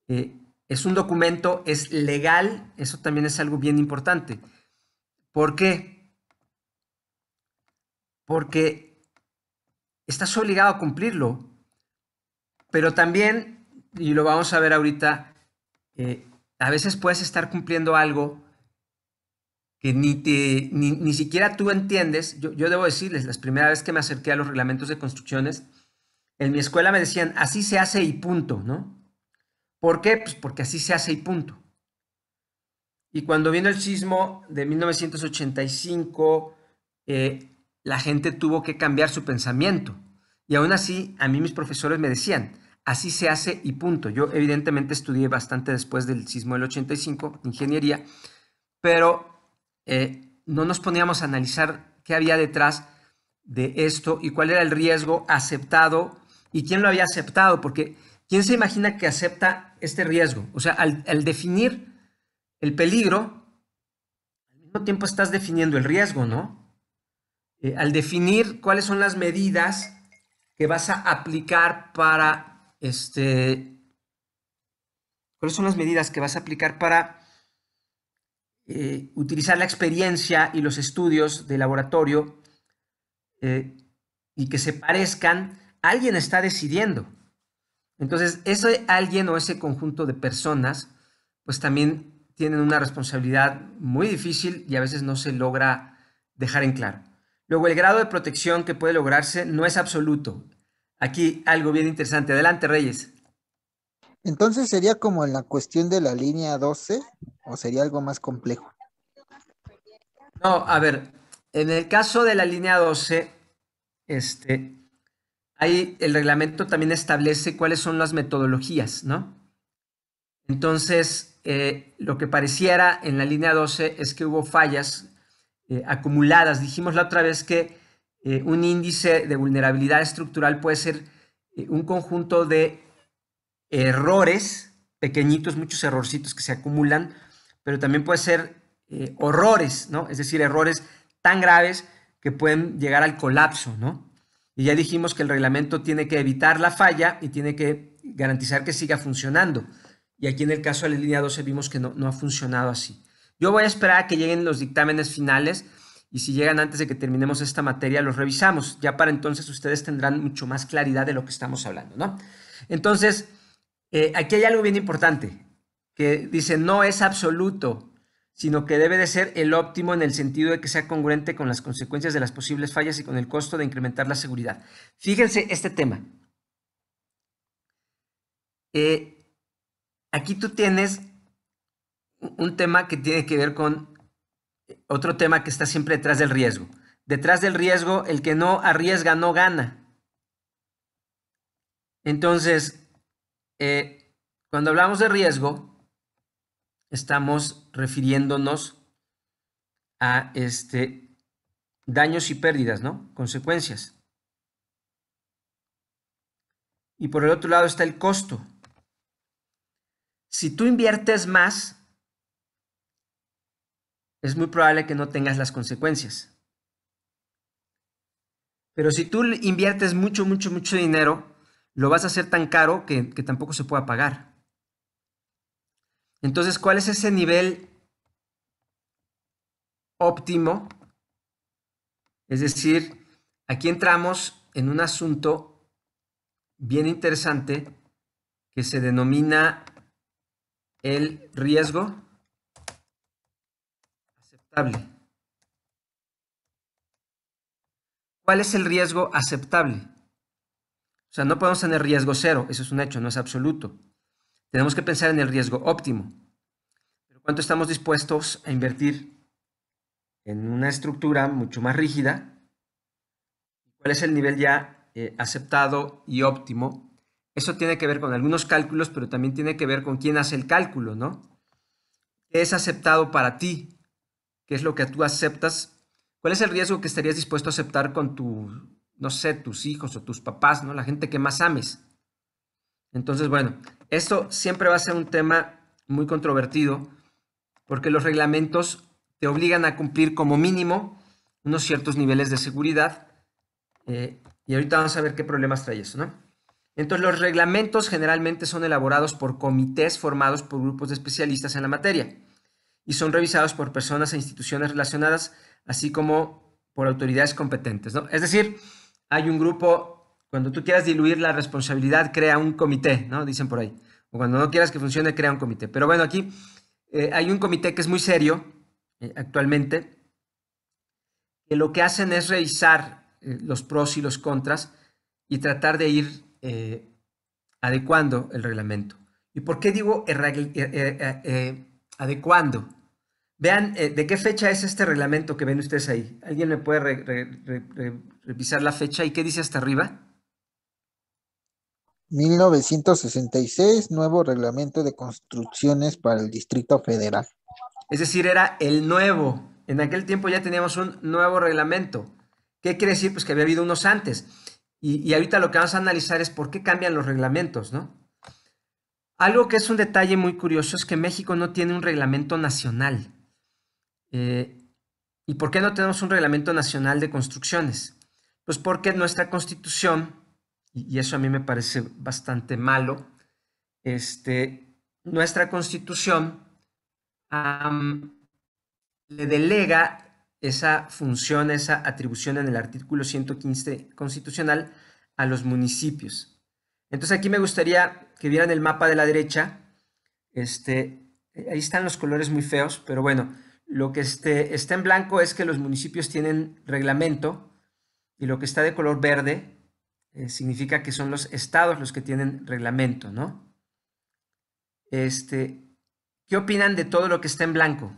eh, es un documento, es legal, eso también es algo bien importante. ¿Por qué? Porque estás obligado a cumplirlo, pero también, y lo vamos a ver ahorita, eh, a veces puedes estar cumpliendo algo que ni, ni, siquiera tú entiendes. Yo, debo decirles, la primera vez que me acerqué a los reglamentos de construcciones, en mi escuela me decían, así se hace y punto, ¿no? ¿Por qué? Pues porque así se hace y punto. Y cuando vino el sismo de 1985, eh, la gente tuvo que cambiar su pensamiento. Y aún así, a mí mis profesores me decían, así se hace y punto. Yo evidentemente estudié bastante después del sismo del 85, ingeniería, pero eh, no nos poníamos a analizar qué había detrás de esto y cuál era el riesgo aceptado y quién lo había aceptado, porque ¿quién se imagina que acepta este riesgo? O sea, al, definir el peligro, al mismo tiempo estás definiendo el riesgo, ¿no? Eh, al definir cuáles son las medidas que vas a aplicar para este, cuáles son las medidas que vas a aplicar para eh, utilizar la experiencia y los estudios de laboratorio eh, y que se parezcan, alguien está decidiendo. Entonces, ese alguien o ese conjunto de personas, pues también tienen una responsabilidad muy difícil y a veces no se logra dejar en claro. Luego, el grado de protección que puede lograrse no es absoluto aquí algo bien interesante. Adelante, Reyes. Entonces sería como en la cuestión de la línea 12 o sería algo más complejo. No, a ver, en el caso de la línea 12, este, ahí el reglamento también establece cuáles son las metodologías, ¿no? Entonces, eh, lo que pareciera en la línea 12 es que hubo fallas eh, acumuladas. Dijimos la otra vez que eh, un índice de vulnerabilidad estructural puede ser eh, un conjunto de errores, pequeñitos, muchos errorcitos que se acumulan, pero también puede ser eh, horrores, ¿no? Es decir, errores tan graves que pueden llegar al colapso, Y ya dijimos que el reglamento tiene que evitar la falla y tiene que garantizar que siga funcionando. Y aquí en el caso de la línea 12 vimos que no ha funcionado así. Yo voy a esperar a que lleguen los dictámenes finales y si llegan antes de que terminemos esta materia, los revisamos. Ya para entonces ustedes tendrán mucho más claridad de lo que estamos hablando, ¿no? Entonces, eh, aquí hay algo bien importante, que dice, no es absoluto, sino que debe de ser el óptimo en el sentido de que sea congruente con las consecuencias de las posibles fallas y con el costo de incrementar la seguridad. Fíjense este tema. Eh, aquí tú tienes un tema que tiene que ver con otro tema que está siempre detrás del riesgo. Detrás del riesgo, el que no arriesga no gana. Entonces, eh, cuando hablamos de riesgo, estamos refiriéndonos a este, daños y pérdidas, ¿no? Consecuencias. Y por el otro lado está el costo. Si tú inviertes más, es muy probable que no tengas las consecuencias. Pero si tú inviertes mucho, mucho, mucho dinero, lo vas a hacer tan caro que, tampoco se pueda pagar. Entonces, ¿cuál es ese nivel óptimo? Es decir, aquí entramos en un asunto bien interesante que se denomina el riesgo ¿Cuál es el riesgo aceptable? O sea, no podemos tener riesgo cero, eso es un hecho, no es absoluto. Tenemos que pensar en el riesgo óptimo. Pero ¿cuánto estamos dispuestos a invertir en una estructura mucho más rígida? ¿Cuál es el nivel ya eh, aceptado y óptimo? Eso tiene que ver con algunos cálculos, pero también tiene que ver con quién hace el cálculo, ¿no? ¿Qué es aceptado para ti? qué es lo que tú aceptas, cuál es el riesgo que estarías dispuesto a aceptar con tu, no sé, tus hijos o tus papás, ¿no? La gente que más ames. Entonces, bueno, esto siempre va a ser un tema muy controvertido porque los reglamentos te obligan a cumplir como mínimo unos ciertos niveles de seguridad. Eh, y ahorita vamos a ver qué problemas trae eso, ¿no? Entonces, los reglamentos generalmente son elaborados por comités formados por grupos de especialistas en la materia y son revisados por personas e instituciones relacionadas, así como por autoridades competentes. Es decir, hay un grupo, cuando tú quieras diluir la responsabilidad, crea un comité, ¿no? Dicen por ahí. O cuando no quieras que funcione, crea un comité. Pero bueno, aquí eh, hay un comité que es muy serio eh, actualmente, que lo que hacen es revisar eh, los pros y los contras y tratar de ir adecuando el reglamento. ¿Y por qué digo adecuando? Vean, eh, ¿de qué fecha es este reglamento que ven ustedes ahí? ¿Alguien me puede revisar la fecha y qué dice hasta arriba? 1966, nuevo reglamento de construcciones para el Distrito Federal. Es decir, era el nuevo. En aquel tiempo ya teníamos un nuevo reglamento. ¿Qué quiere decir? Pues que había habido unos antes. Y, y ahorita lo que vamos a analizar es por qué cambian los reglamentos, ¿no? Algo que es un detalle muy curioso es que México no tiene un reglamento nacional. Eh, ¿Y por qué no tenemos un reglamento nacional de construcciones? Pues porque nuestra constitución, y eso a mí me parece bastante malo, este, nuestra constitución le delega esa función, esa atribución en el artículo 115 constitucional a los municipios. Entonces aquí me gustaría que vieran el mapa de la derecha. Este, ahí están los colores muy feos, pero bueno, lo que este, está en blanco es que los municipios tienen reglamento y lo que está de color verde eh, significa que son los estados los que tienen reglamento, ¿no? Este, ¿Qué opinan de todo lo que está en blanco?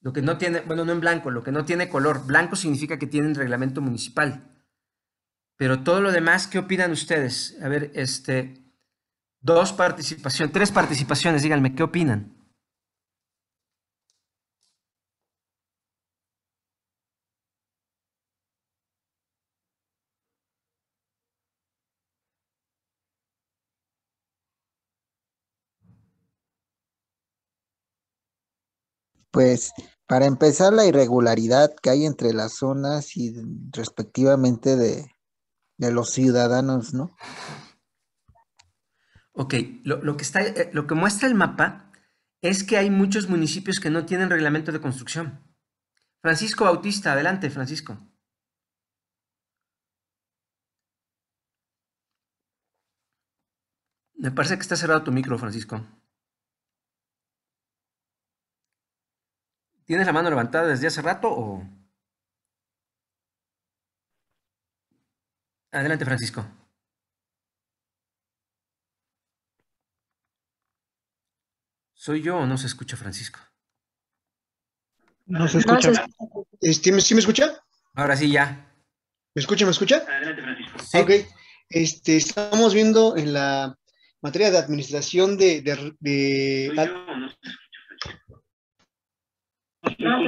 Lo que no tiene, bueno, no en blanco, lo que no tiene color. Blanco significa que tienen reglamento municipal. Pero todo lo demás, ¿qué opinan ustedes? A ver, este, dos participaciones, tres participaciones, díganme, ¿qué opinan? Pues para empezar, la irregularidad que hay entre las zonas y respectivamente de, los ciudadanos, ¿no? Ok, lo, que está, eh, lo que muestra el mapa es que hay muchos municipios que no tienen reglamento de construcción. Francisco Bautista, adelante, Francisco. Me parece que está cerrado tu micro, Francisco. ¿Tienes la mano levantada desde hace rato o...? Adelante, Francisco. ¿Soy yo o no se escucha, Francisco? No se escucha. Este, ¿Sí me escucha? Ahora sí, ya. ¿Me escucha? ¿Me escucha? Adelante, Francisco. Ok. Este, estamos viendo en la materia de administración de, Ah,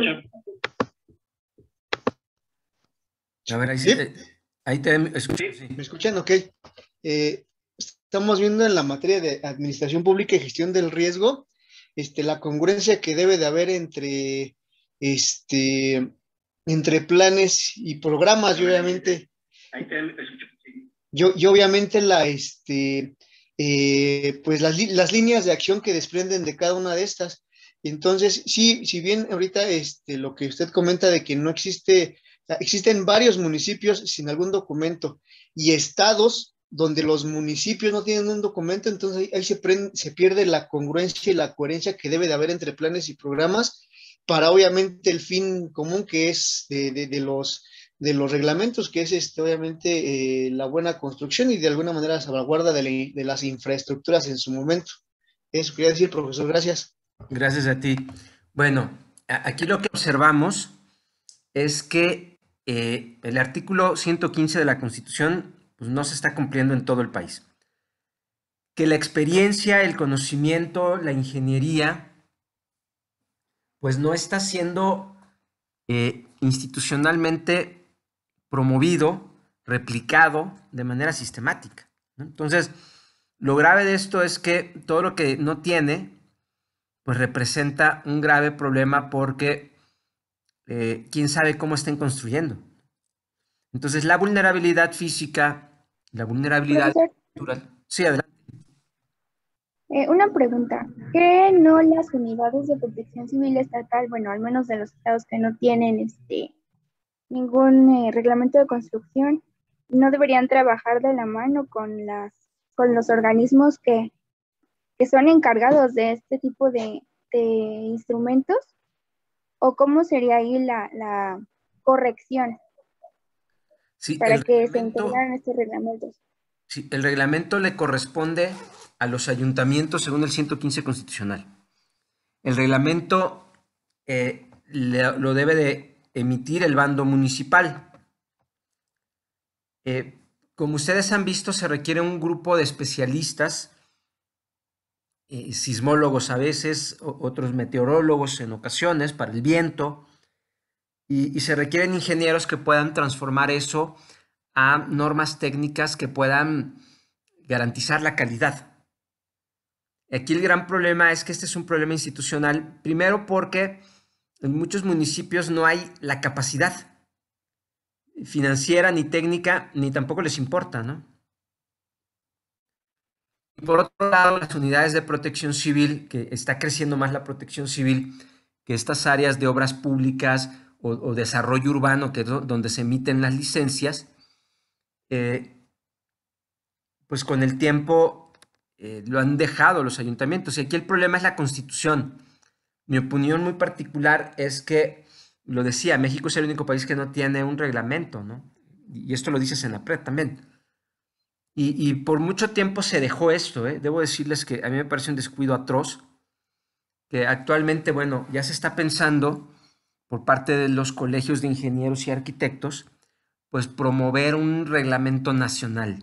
A ver, ahí sí, ahí te escucho. Sí. ¿Me escuchan? Ok. Eh, estamos viendo en la materia de administración pública y gestión del riesgo este, la congruencia que debe de haber entre, este, entre planes y programas, obviamente. Ahí te Yo, obviamente la, este, eh, pues las líneas de acción que desprenden de cada una de estas. Entonces, sí, si bien ahorita este, lo que usted comenta de que no existe, existen varios municipios sin algún documento y estados donde los municipios no tienen un documento, entonces ahí se, pierde la congruencia y la coherencia que debe de haber entre planes y programas para obviamente el fin común que es de, los, de los reglamentos, que es este, obviamente eh, la buena construcción y de alguna manera la salvaguarda de, de las infraestructuras en su momento. Eso quería decir, profesor, gracias. Gracias a ti. Bueno, aquí lo que observamos es que eh, el artículo 115 de la Constitución pues, no se está cumpliendo en todo el país. Que la experiencia, el conocimiento, la ingeniería, pues no está siendo eh, institucionalmente promovido, replicado de manera sistemática. Entonces, lo grave de esto es que todo lo que no tiene pues representa un grave problema porque eh, quién sabe cómo estén construyendo. Entonces, la vulnerabilidad física, la vulnerabilidad cultural. Sí, adelante. Eh, una pregunta. ¿Qué no las unidades de protección civil estatal, bueno, al menos de los estados que no tienen este ningún eh, reglamento de construcción, no deberían trabajar de la mano con las con los organismos que que son encargados de este tipo de, instrumentos? ¿O cómo sería ahí la, corrección para que se integraran estos reglamentos? Sí, el reglamento le corresponde a los ayuntamientos según el 115 constitucional. El reglamento eh, lo debe de emitir el bando municipal. Eh, como ustedes han visto, se requiere un grupo de especialistas eh, sismólogos a veces, otros meteorólogos en ocasiones para el viento, y, y, se requieren ingenieros que puedan transformar eso a normas técnicas que puedan garantizar la calidad. Aquí el gran problema es que este es un problema institucional, primero porque en muchos municipios no hay la capacidad financiera ni técnica, ni tampoco les importa, ¿no? Y por otro lado, las unidades de protección civil, que está creciendo más la protección civil, que estas áreas de obras públicas o, desarrollo urbano, que donde se emiten las licencias, eh, pues con el tiempo eh, lo han dejado los ayuntamientos. Y aquí el problema es la constitución. Mi opinión muy particular es que, lo decía, México es el único país que no tiene un reglamento, ¿no? Y esto lo dices en la PRED también. Y, por mucho tiempo se dejó esto. ¿eh? Debo decirles que a mí me parece un descuido atroz, que actualmente, bueno, ya se está pensando por parte de los colegios de ingenieros y arquitectos, pues promover un reglamento nacional.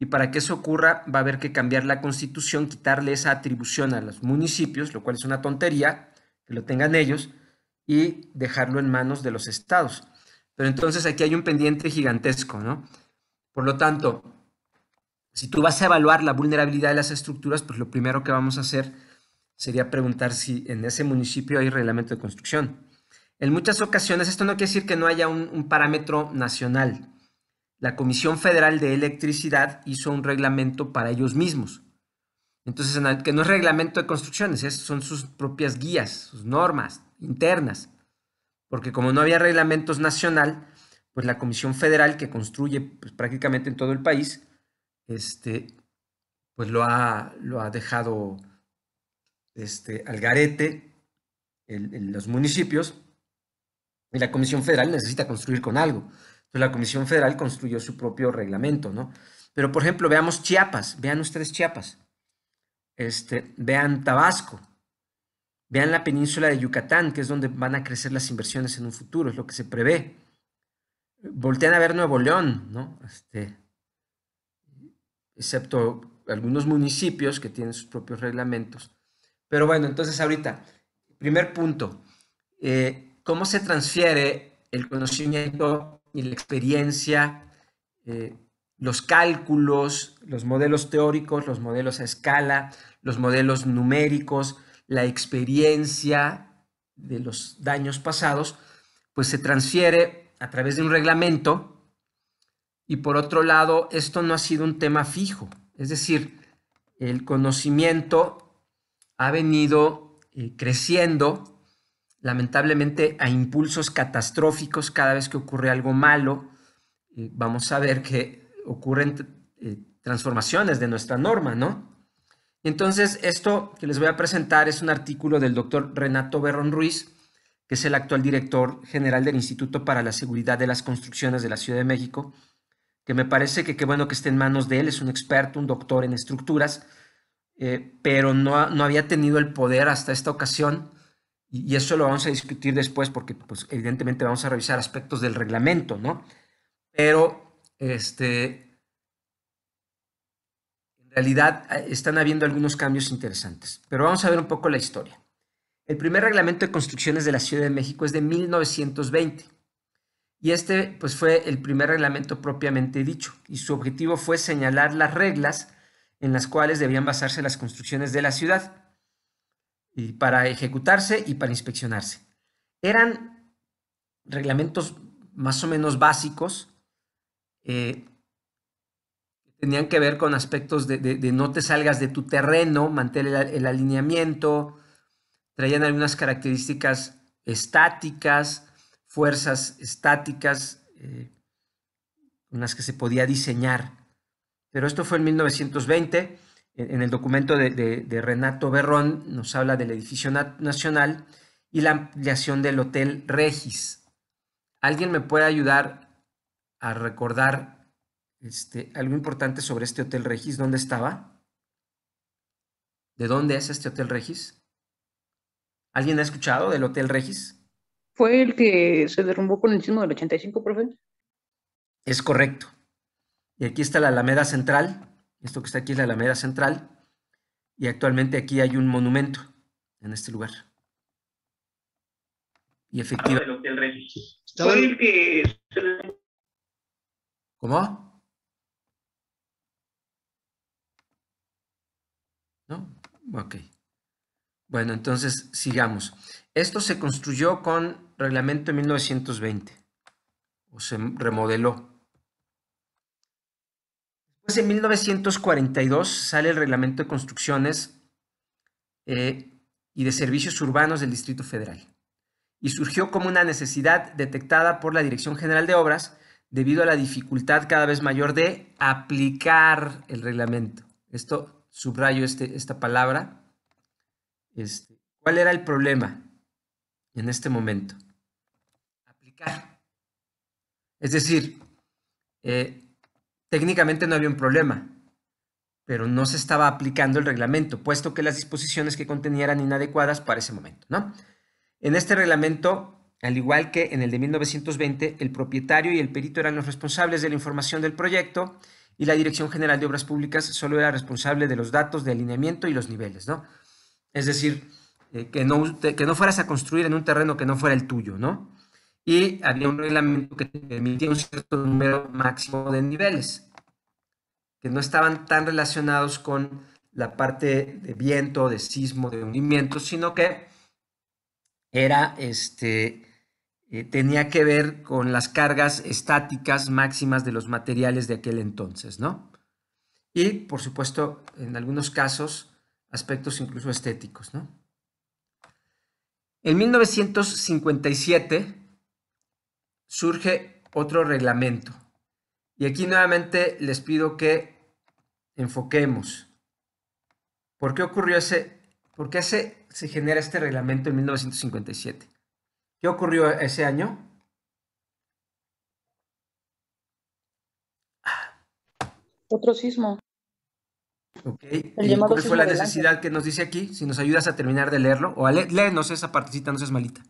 Y para que eso ocurra va a haber que cambiar la constitución, quitarle esa atribución a los municipios, lo cual es una tontería, que lo tengan ellos, y dejarlo en manos de los estados. Pero entonces aquí hay un pendiente gigantesco, ¿no? Por lo tanto, si tú vas a evaluar la vulnerabilidad de las estructuras, pues lo primero que vamos a hacer sería preguntar si en ese municipio hay reglamento de construcción. En muchas ocasiones, esto no quiere decir que no haya un, parámetro nacional. La Comisión Federal de Electricidad hizo un reglamento para ellos mismos. Entonces, que no es reglamento de construcciones, son sus propias guías, sus normas internas. Porque como no había reglamentos nacional, pues la Comisión Federal que construye pues, prácticamente en todo el país, este, pues lo ha, lo ha dejado este, al garete en los municipios y la Comisión Federal necesita construir con algo. Entonces la Comisión Federal construyó su propio reglamento, ¿no? Pero por ejemplo, veamos Chiapas, vean ustedes Chiapas, este, vean Tabasco, vean la península de Yucatán, que es donde van a crecer las inversiones en un futuro, es lo que se prevé. Voltean a ver Nuevo León, ¿no? Este, excepto algunos municipios que tienen sus propios reglamentos. Pero bueno, entonces ahorita, primer punto, eh, ¿cómo se transfiere el conocimiento y la experiencia, eh, los cálculos, los modelos teóricos, los modelos a escala, los modelos numéricos, la experiencia de los daños pasados? Pues se transfiere a través de un reglamento y por otro lado, esto no ha sido un tema fijo, es decir, el conocimiento ha venido eh, creciendo, lamentablemente, a impulsos catastróficos cada vez que ocurre algo malo. Eh, vamos a ver que ocurren eh, transformaciones de nuestra norma, ¿no? Entonces, esto que les voy a presentar es un artículo del doctor Renato Berrón Ruiz, que es el actual director general del Instituto para la Seguridad de las Construcciones de la Ciudad de México, que me parece que qué bueno que esté en manos de él, es un experto, un doctor en estructuras, eh, pero no, no había tenido el poder hasta esta ocasión, y, eso lo vamos a discutir después porque pues, evidentemente vamos a revisar aspectos del reglamento, ¿no? Pero este, en realidad eh, están habiendo algunos cambios interesantes, pero vamos a ver un poco la historia. El primer reglamento de construcciones de la Ciudad de México es de 1920 y este pues fue el primer reglamento propiamente dicho y su objetivo fue señalar las reglas en las cuales debían basarse las construcciones de la ciudad y para ejecutarse y para inspeccionarse. Eran reglamentos más o menos básicos eh, tenían que ver con aspectos de, no te salgas de tu terreno, mantener el alineamiento, traían algunas características estáticas, fuerzas estáticas, eh, con las que se podía diseñar. Pero esto fue en 1920. En el documento de, Renato Berrón nos habla del edificio nacional y la ampliación del Hotel Regis. ¿Alguien me puede ayudar a recordar este, algo importante sobre este Hotel Regis? ¿Dónde estaba? ¿De dónde es este Hotel Regis? ¿Alguien ha escuchado del Hotel Regis? ¿Fue el que se derrumbó con el sismo del 85, profe? Es correcto. Y aquí está la Alameda Central. Esto que está aquí es la Alameda Central. Y actualmente aquí hay un monumento en este lugar. Y efectivamente. Ah, ¿Fue el que ¿Cómo? ¿No? Ok. Bueno, entonces sigamos. Esto se construyó con reglamento de 1920, o se remodeló. Después, en 1942, sale el reglamento de construcciones eh, y de servicios urbanos del Distrito Federal, y surgió como una necesidad detectada por la Dirección General de Obras debido a la dificultad cada vez mayor de aplicar el reglamento. Esto subrayo este, esta palabra. Este, ¿Cuál era el problema en este momento? Es decir, eh, técnicamente no había un problema, pero no se estaba aplicando el reglamento, puesto que las disposiciones que contenía eran inadecuadas para ese momento. ¿no? En este reglamento al igual que en el de 1920, el propietario y el perito eran los responsables de la información del proyecto y la Dirección General de Obras Públicas solo era responsable de los datos de alineamiento y los niveles, ¿no? Es decir, eh, que, no, que no fueras a construir en un terreno que no fuera el tuyo, ¿no? y había un reglamento que permitía un cierto número máximo de niveles, que no estaban tan relacionados con la parte de viento, de sismo, de hundimiento, sino que era este, eh, tenía que ver con las cargas estáticas máximas de los materiales de aquel entonces, ¿no? Y, por supuesto, en algunos casos, aspectos incluso estéticos, ¿no? En 1957, surge otro reglamento. Y aquí nuevamente les pido que enfoquemos. ¿Por qué ocurrió ese? ¿Por qué se, genera este reglamento en 1957? ¿Qué ocurrió ese año? Otro sismo. ok, ¿Y ¿Cuál fue la necesidad que nos dice aquí? Si nos ayudas a terminar de leerlo, o a le esa partecita, no seas malita.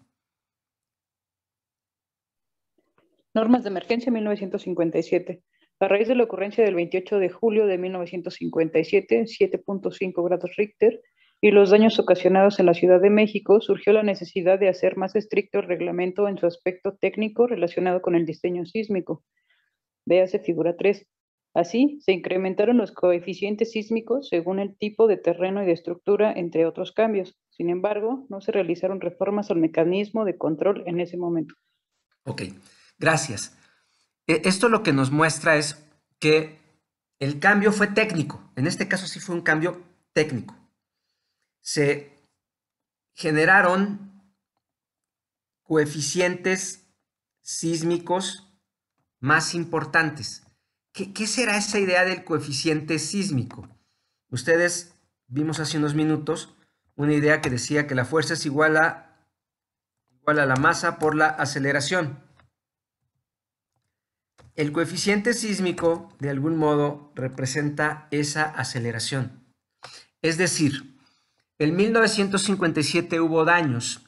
Normas de Emergencia 1957. A raíz de la ocurrencia del 28 de julio de 1957, 7.5 grados Richter, y los daños ocasionados en la Ciudad de México, surgió la necesidad de hacer más estricto el reglamento en su aspecto técnico relacionado con el diseño sísmico. Véase figura 3. Así, se incrementaron los coeficientes sísmicos según el tipo de terreno y de estructura, entre otros cambios. Sin embargo, no se realizaron reformas al mecanismo de control en ese momento. Ok. Gracias. E, esto lo que nos muestra es que el cambio fue técnico. En este caso sí fue un cambio técnico. Se generaron coeficientes sísmicos más importantes. ¿Qué, será esa idea del coeficiente sísmico? Ustedes vimos hace unos minutos una idea que decía que la fuerza es igual a, igual a la masa por la aceleración. El coeficiente sísmico, de algún modo, representa esa aceleración. Es decir, en 1957 hubo daños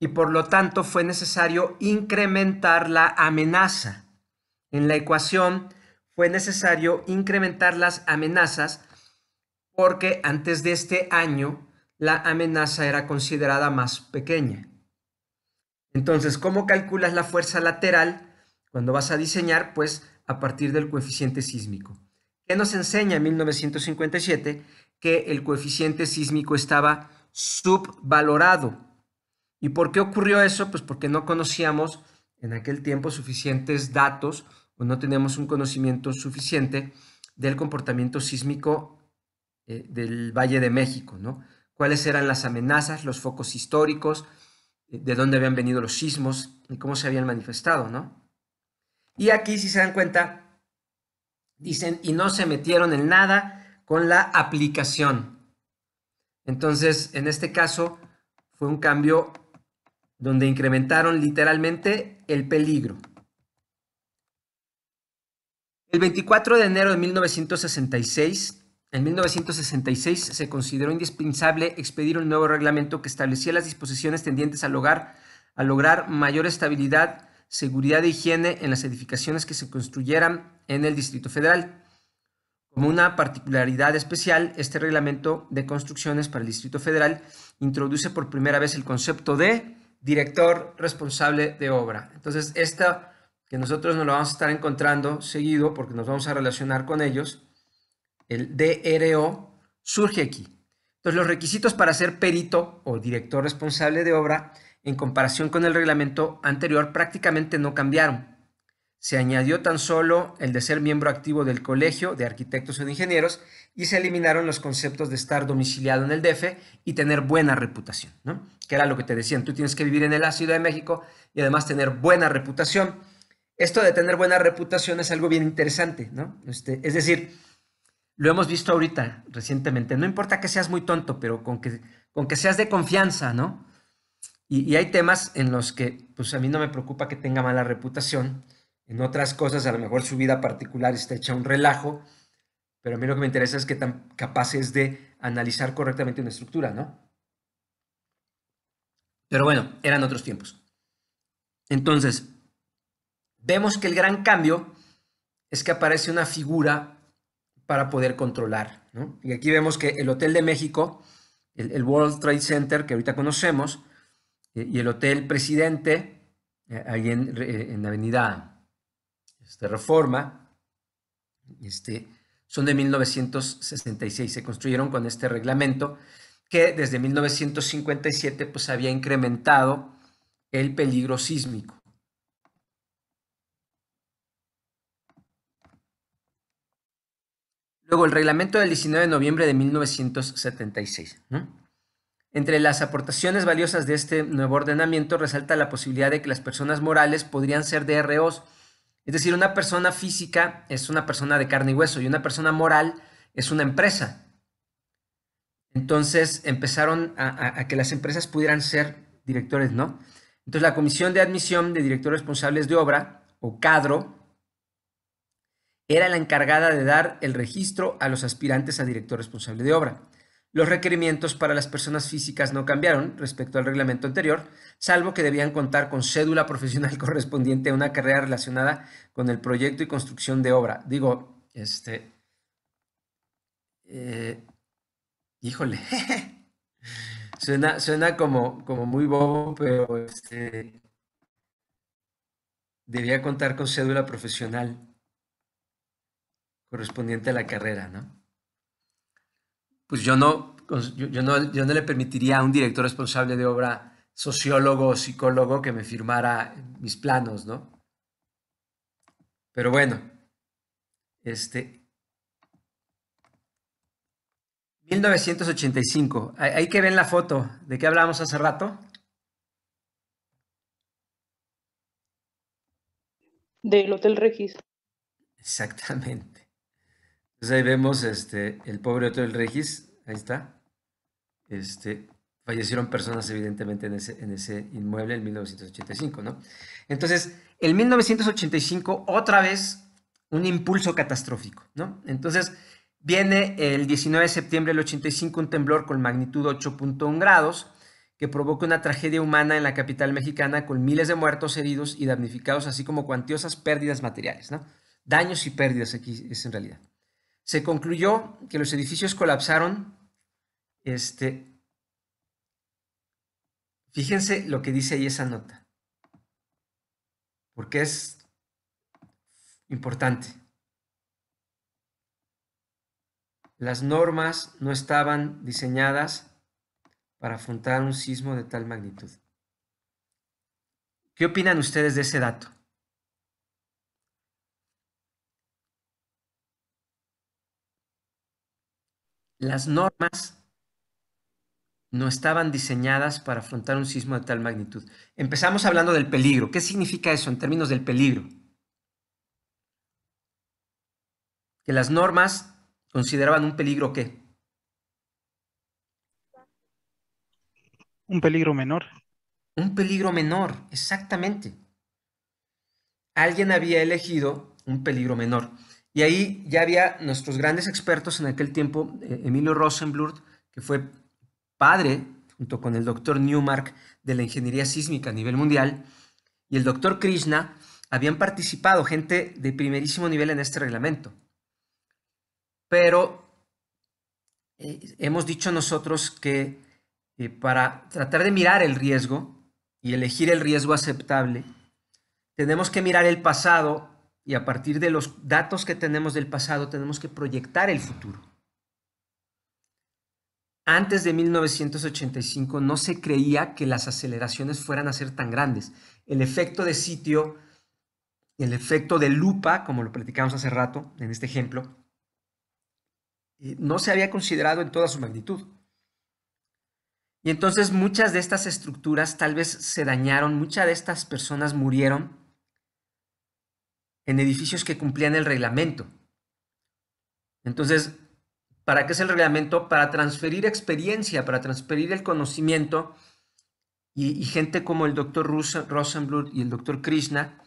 y por lo tanto fue necesario incrementar la amenaza. En la ecuación fue necesario incrementar las amenazas porque antes de este año la amenaza era considerada más pequeña. Entonces, ¿cómo calculas la fuerza lateral? cuando vas a diseñar, pues a partir del coeficiente sísmico. ¿Qué nos enseña en 1957? Que el coeficiente sísmico estaba subvalorado. ¿Y por qué ocurrió eso? Pues porque no conocíamos en aquel tiempo suficientes datos o no teníamos un conocimiento suficiente del comportamiento sísmico eh, del Valle de México, ¿no? Cuáles eran las amenazas, los focos históricos, de dónde habían venido los sismos y cómo se habían manifestado, ¿no? Y aquí, si se dan cuenta, dicen, y no se metieron en nada con la aplicación. Entonces, en este caso, fue un cambio donde incrementaron literalmente el peligro. El 24 de enero de 1966, en 1966 se consideró indispensable expedir un nuevo reglamento que establecía las disposiciones tendientes a lograr, a lograr mayor estabilidad seguridad de higiene en las edificaciones que se construyeran en el Distrito Federal. Como una particularidad especial, este reglamento de construcciones para el Distrito Federal introduce por primera vez el concepto de director responsable de obra. Entonces, esta que nosotros nos lo vamos a estar encontrando seguido porque nos vamos a relacionar con ellos, el DRO, surge aquí. Entonces, los requisitos para ser perito o director responsable de obra en comparación con el reglamento anterior, prácticamente no cambiaron. Se añadió tan solo el de ser miembro activo del Colegio de Arquitectos o de Ingenieros y se eliminaron los conceptos de estar domiciliado en el DF y tener buena reputación, ¿no? que era lo que te decían, tú tienes que vivir en el Ciudad de México y además tener buena reputación. Esto de tener buena reputación es algo bien interesante, ¿no? Este, es decir, lo hemos visto ahorita recientemente, no importa que seas muy tonto, pero con que, con que seas de confianza, ¿no? Y, hay temas en los que, pues a mí no me preocupa que tenga mala reputación. En otras cosas, a lo mejor su vida particular está hecha un relajo, pero a mí lo que me interesa es que tan capaz es de analizar correctamente una estructura, ¿no? Pero bueno, eran otros tiempos. Entonces, vemos que el gran cambio es que aparece una figura para poder controlar, ¿no? Y aquí vemos que el Hotel de México, el World Trade Center que ahorita conocemos, eh, y el Hotel Presidente, eh, ahí en, eh, en Avenida este, Reforma, este, son de 1966, se construyeron con este reglamento que desde 1957 pues había incrementado el peligro sísmico. Luego el reglamento del 19 de noviembre de 1976. ¿no? Entre las aportaciones valiosas de este nuevo ordenamiento resalta la posibilidad de que las personas morales podrían ser DROs, es decir, una persona física es una persona de carne y hueso y una persona moral es una empresa. Entonces empezaron a, que las empresas pudieran ser directores, ¿no? Entonces la Comisión de Admisión de Directores Responsables de Obra, o CADRO, era la encargada de dar el registro a los aspirantes a director responsable de obra. Los requerimientos para las personas físicas no cambiaron respecto al reglamento anterior, salvo que debían contar con cédula profesional correspondiente a una carrera relacionada con el proyecto y construcción de obra. Digo, este... Eh, híjole, suena, suena como, como muy bobo, pero este, debía contar con cédula profesional correspondiente a la carrera, ¿no? pues yo no, yo no, le permitiría a un director responsable de obra, sociólogo o psicólogo, que me firmara mis planos, ¿no? Pero bueno, este, 1985. Ahí que ven la foto de qué hablábamos hace rato. Del Hotel Regis. Exactamente. Entonces ahí vemos este, el pobre otro del Regis, ahí está. Este, fallecieron personas evidentemente en ese, en ese inmueble en 1985, ¿no? Entonces, en 1985 otra vez un impulso catastrófico, ¿no? Entonces viene el 19 de septiembre del 85 un temblor con magnitud 8.1 grados que provoca una tragedia humana en la capital mexicana con miles de muertos, heridos y damnificados, así como cuantiosas pérdidas materiales, ¿no? Daños y pérdidas aquí es en realidad se concluyó que los edificios colapsaron. Este, fíjense lo que dice ahí esa nota, porque es importante. Las normas no estaban diseñadas para afrontar un sismo de tal magnitud. ¿Qué opinan ustedes de ese dato? Las normas no estaban diseñadas para afrontar un sismo de tal magnitud. Empezamos hablando del peligro. ¿Qué significa eso en términos del peligro? Que las normas consideraban un peligro qué? Un peligro menor. Un peligro menor, exactamente. Alguien había elegido un peligro menor. Y ahí ya había nuestros grandes expertos en aquel tiempo, eh, Emilio Rosenblut, que fue padre, junto con el doctor Newmark, de la ingeniería sísmica a nivel mundial, y el doctor Krishna, habían participado gente de primerísimo nivel en este reglamento. Pero eh, hemos dicho nosotros que eh, para tratar de mirar el riesgo y elegir el riesgo aceptable, tenemos que mirar el pasado y a partir de los datos que tenemos del pasado tenemos que proyectar el futuro. Antes de 1985 no se creía que las aceleraciones fueran a ser tan grandes. El efecto de sitio, el efecto de lupa, como lo platicamos hace rato en este ejemplo, eh, no se había considerado en toda su magnitud. Y entonces muchas de estas estructuras tal vez se dañaron, muchas de estas personas murieron en edificios que cumplían el reglamento. Entonces, ¿para qué es el reglamento? Para transferir experiencia, para transferir el conocimiento. Y, gente como el doctor Rosenblut y el doctor Krishna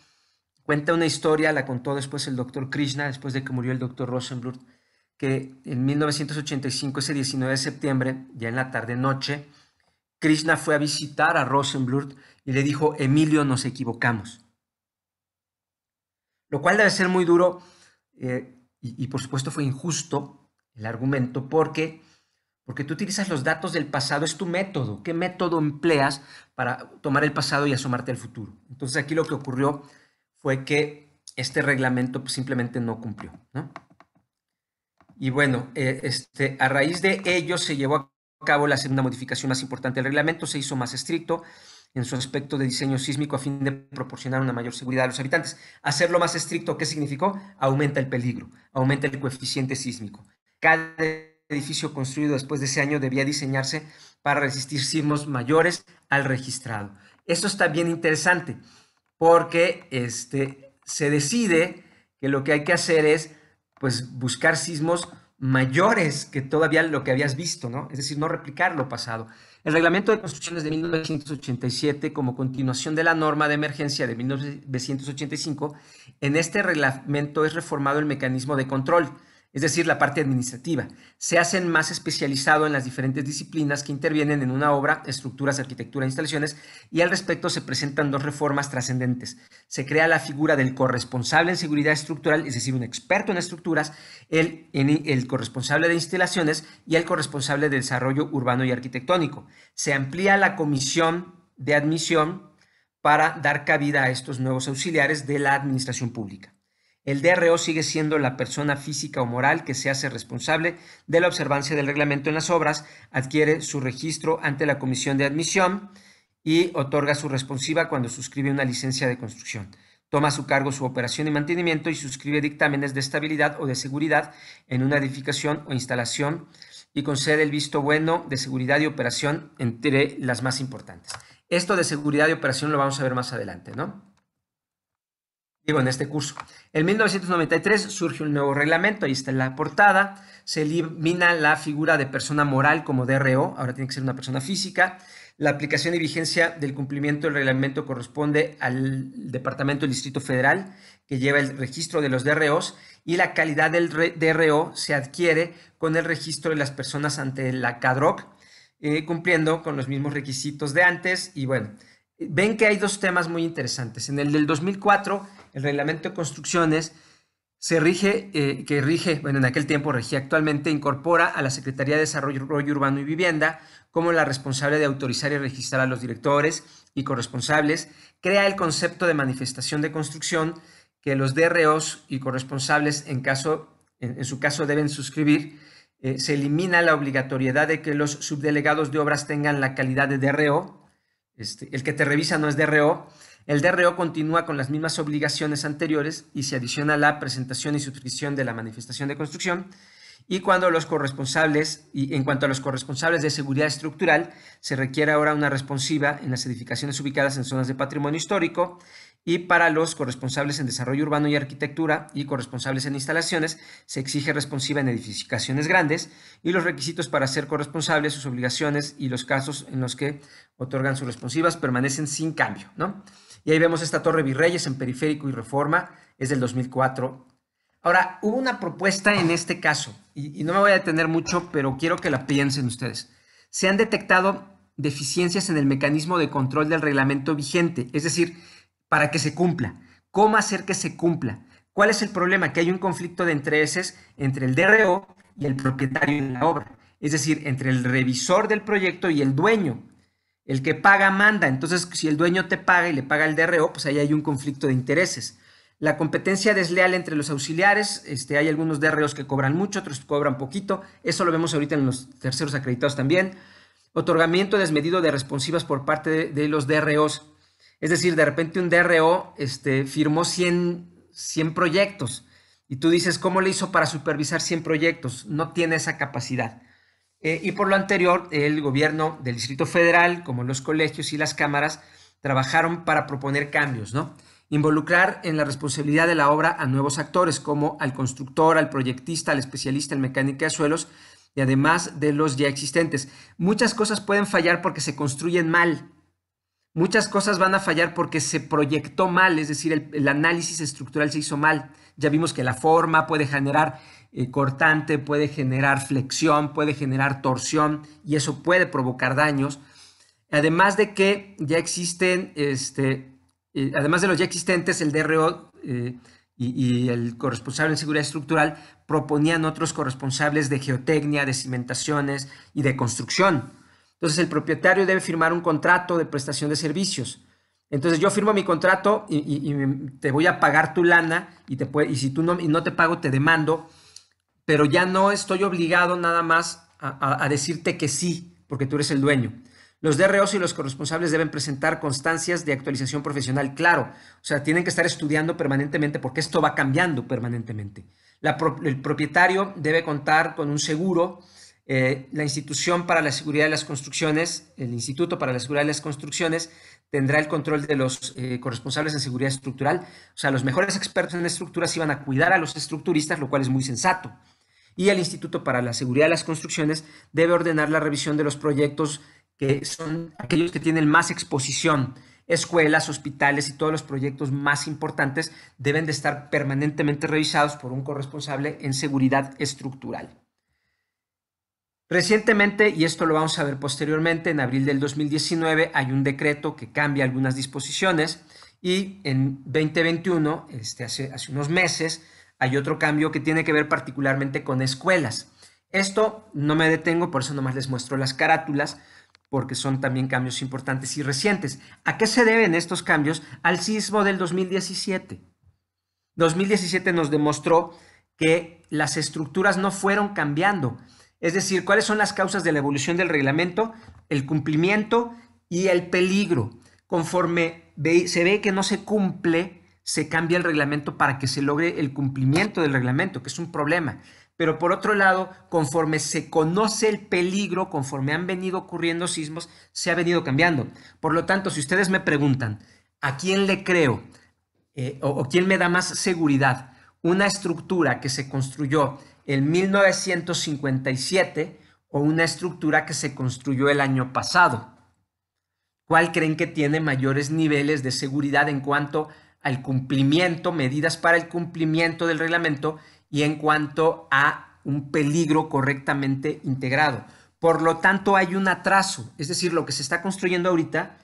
cuenta una historia, la contó después el doctor Krishna, después de que murió el doctor Rosenblut, que en 1985, ese 19 de septiembre, ya en la tarde-noche, Krishna fue a visitar a Rosenblut y le dijo, Emilio, nos equivocamos lo cual debe ser muy duro eh, y, por supuesto fue injusto el argumento porque, porque tú utilizas los datos del pasado, es tu método, qué método empleas para tomar el pasado y asomarte al futuro. Entonces aquí lo que ocurrió fue que este reglamento pues, simplemente no cumplió. Y bueno, eh, este, a raíz de ello se llevó a cabo la segunda modificación más importante del reglamento, se hizo más estricto en su aspecto de diseño sísmico a fin de proporcionar una mayor seguridad a los habitantes. Hacerlo más estricto, ¿qué significó? Aumenta el peligro, aumenta el coeficiente sísmico. Cada edificio construido después de ese año debía diseñarse para resistir sismos mayores al registrado. Esto está bien interesante porque este, se decide que lo que hay que hacer es pues, buscar sismos mayores que todavía lo que habías visto, ¿no? Es decir, no replicar lo pasado. El reglamento de construcciones de 1987, como continuación de la norma de emergencia de 1985, en este reglamento es reformado el mecanismo de control es decir, la parte administrativa. Se hacen más especializado en las diferentes disciplinas que intervienen en una obra, estructuras, arquitectura, instalaciones, y al respecto se presentan dos reformas trascendentes. Se crea la figura del corresponsable en seguridad estructural, es decir, un experto en estructuras, el, el corresponsable de instalaciones y el corresponsable de desarrollo urbano y arquitectónico. Se amplía la comisión de admisión para dar cabida a estos nuevos auxiliares de la administración pública el DRO sigue siendo la persona física o moral que se hace responsable de la observancia del reglamento en las obras, adquiere su registro ante la Comisión de Admisión y otorga su responsiva cuando suscribe una licencia de construcción. Toma a su cargo su operación y mantenimiento y suscribe dictámenes de estabilidad o de seguridad en una edificación o instalación y concede el visto bueno de seguridad y operación entre las más importantes. Esto de seguridad y operación lo vamos a ver más adelante, ¿no? en este curso. En 1993 surge un nuevo reglamento, ahí está en la portada, se elimina la figura de persona moral como DRO, ahora tiene que ser una persona física. La aplicación y vigencia del cumplimiento del reglamento corresponde al Departamento del Distrito Federal, que lleva el registro de los DROs, y la calidad del DRO se adquiere con el registro de las personas ante la CADROC, eh, cumpliendo con los mismos requisitos de antes. Y bueno, ven que hay dos temas muy interesantes. En el del 2004 el reglamento de construcciones se rige, eh, que rige, bueno, en aquel tiempo regía actualmente, incorpora a la Secretaría de Desarrollo Urbano y Vivienda como la responsable de autorizar y registrar a los directores y corresponsables, crea el concepto de manifestación de construcción que los DROs y corresponsables en, caso, en, su caso deben suscribir, eh, se elimina la obligatoriedad de que los subdelegados de obras tengan la calidad de DRO, este, el que te revisa no es DRO, el DRO continúa con las mismas obligaciones anteriores y se adiciona la presentación y suscripción de la manifestación de construcción. Y cuando los corresponsables, y en cuanto a los corresponsables de seguridad estructural, se requiere ahora una responsiva en las edificaciones ubicadas en zonas de patrimonio histórico y para los corresponsables en desarrollo urbano y arquitectura y corresponsables en instalaciones, se exige responsiva en edificaciones grandes y los requisitos para ser corresponsables, sus obligaciones y los casos en los que otorgan sus responsivas permanecen sin cambio, ¿no? Y ahí vemos esta Torre Virreyes en Periférico y Reforma, es del 2004. Ahora, hubo una propuesta en este caso, y, no me voy a detener mucho, pero quiero que la piensen ustedes. Se han detectado deficiencias en el mecanismo de control del reglamento vigente, es decir, para que se cumpla. ¿Cómo hacer que se cumpla? ¿Cuál es el problema? Que hay un conflicto de intereses entre el DRO y el propietario de la obra, es decir, entre el revisor del proyecto y el dueño el que paga manda. Entonces, si el dueño te paga y le paga el DRO, pues ahí hay un conflicto de intereses. La competencia desleal entre los auxiliares, este, hay algunos DROs que cobran mucho, otros cobran poquito. Eso lo vemos ahorita en los terceros acreditados también. Otorgamiento desmedido de responsivas por parte de, los DROs. Es decir, de repente un DRO este, firmó 100, 100 proyectos y tú dices, ¿cómo le hizo para supervisar 100 proyectos? No tiene esa capacidad. Eh, y por lo anterior, el gobierno del Distrito Federal, como los colegios y las cámaras, trabajaron para proponer cambios, ¿no? Involucrar en la responsabilidad de la obra a nuevos actores, como al constructor, al proyectista, al especialista en mecánica de suelos y además de los ya existentes. Muchas cosas pueden fallar porque se construyen mal. Muchas cosas van a fallar porque se proyectó mal, es decir, el análisis estructural se hizo mal. Ya vimos que la forma puede generar eh, cortante, puede generar flexión, puede generar torsión y eso puede provocar daños. Además de que ya existen, este, eh, además de los ya existentes, el DRO eh, y, el corresponsable en seguridad estructural proponían otros corresponsables de geotecnia, de cimentaciones y de construcción. Entonces el propietario debe firmar un contrato de prestación de servicios. Entonces yo firmo mi contrato y, te voy a pagar tu lana y, te y si tú no, no te pago te demando pero ya no estoy obligado nada más a, decirte que sí, porque tú eres el dueño. Los DROs y los corresponsables deben presentar constancias de actualización profesional, claro. O sea, tienen que estar estudiando permanentemente porque esto va cambiando permanentemente. el propietario debe contar con un seguro. Eh, la institución para la seguridad de las construcciones, el Instituto para la Seguridad de las Construcciones, tendrá el control de los eh, corresponsables en seguridad estructural. O sea, los mejores expertos en estructuras iban a cuidar a los estructuristas, lo cual es muy sensato y el Instituto para la Seguridad de las Construcciones debe ordenar la revisión de los proyectos que son aquellos que tienen más exposición. Escuelas, hospitales y todos los proyectos más importantes deben de estar permanentemente revisados por un corresponsable en seguridad estructural. Recientemente, y esto lo vamos a ver posteriormente, en abril del 2019 hay un decreto que cambia algunas disposiciones y en 2021, este, hace, hace unos meses, hay otro cambio que tiene que ver particularmente con escuelas. Esto no me detengo, por eso nomás les muestro las carátulas, porque son también cambios importantes y recientes. ¿A qué se deben estos cambios? Al sismo del 2017. 2017 nos demostró que las estructuras no fueron cambiando. Es decir, ¿cuáles son las causas de la evolución del reglamento? El cumplimiento y el peligro. Conforme se ve que no se cumple, se cambia el reglamento para que se logre el cumplimiento del reglamento, que es un problema. Pero por otro lado, conforme se conoce el peligro, conforme han venido ocurriendo sismos, se ha venido cambiando. Por lo tanto, si ustedes me preguntan, ¿a quién le creo? Eh, o, quién me da más seguridad? ¿Una estructura que se construyó en 1957 o una estructura que se construyó el año pasado? ¿Cuál creen que tiene mayores niveles de seguridad en cuanto a al cumplimiento, medidas para el cumplimiento del reglamento y en cuanto a un peligro correctamente integrado. Por lo tanto, hay un atraso, es decir, lo que se está construyendo ahorita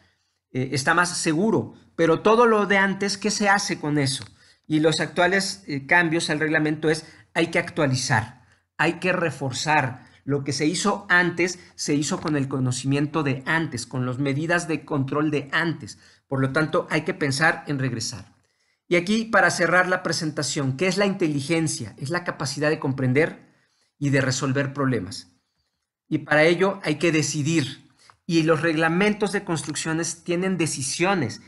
eh, está más seguro, pero todo lo de antes, ¿qué se hace con eso? Y los actuales eh, cambios al reglamento es, hay que actualizar, hay que reforzar. Lo que se hizo antes se hizo con el conocimiento de antes, con las medidas de control de antes. Por lo tanto, hay que pensar en regresar. Y aquí para cerrar la presentación, ¿qué es la inteligencia? Es la capacidad de comprender y de resolver problemas. Y para ello hay que decidir. Y los reglamentos de construcciones tienen decisiones.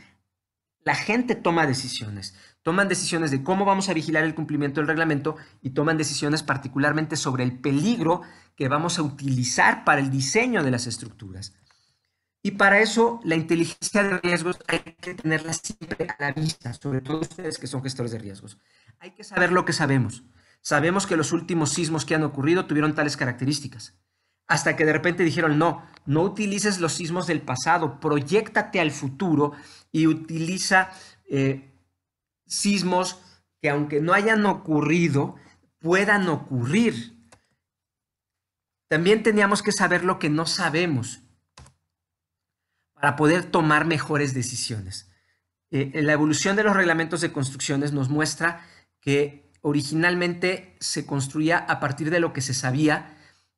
La gente toma decisiones. Toman decisiones de cómo vamos a vigilar el cumplimiento del reglamento y toman decisiones particularmente sobre el peligro que vamos a utilizar para el diseño de las estructuras. Y para eso la inteligencia de riesgos hay que tenerla siempre a la vista, sobre todo ustedes que son gestores de riesgos. Hay que saber lo que sabemos. Sabemos que los últimos sismos que han ocurrido tuvieron tales características. Hasta que de repente dijeron, no, no utilices los sismos del pasado, proyectate al futuro y utiliza eh, sismos que aunque no hayan ocurrido, puedan ocurrir. También teníamos que saber lo que no sabemos para poder tomar mejores decisiones. Eh, eh, la evolución de los reglamentos de construcciones nos muestra que originalmente se construía a partir de lo que se sabía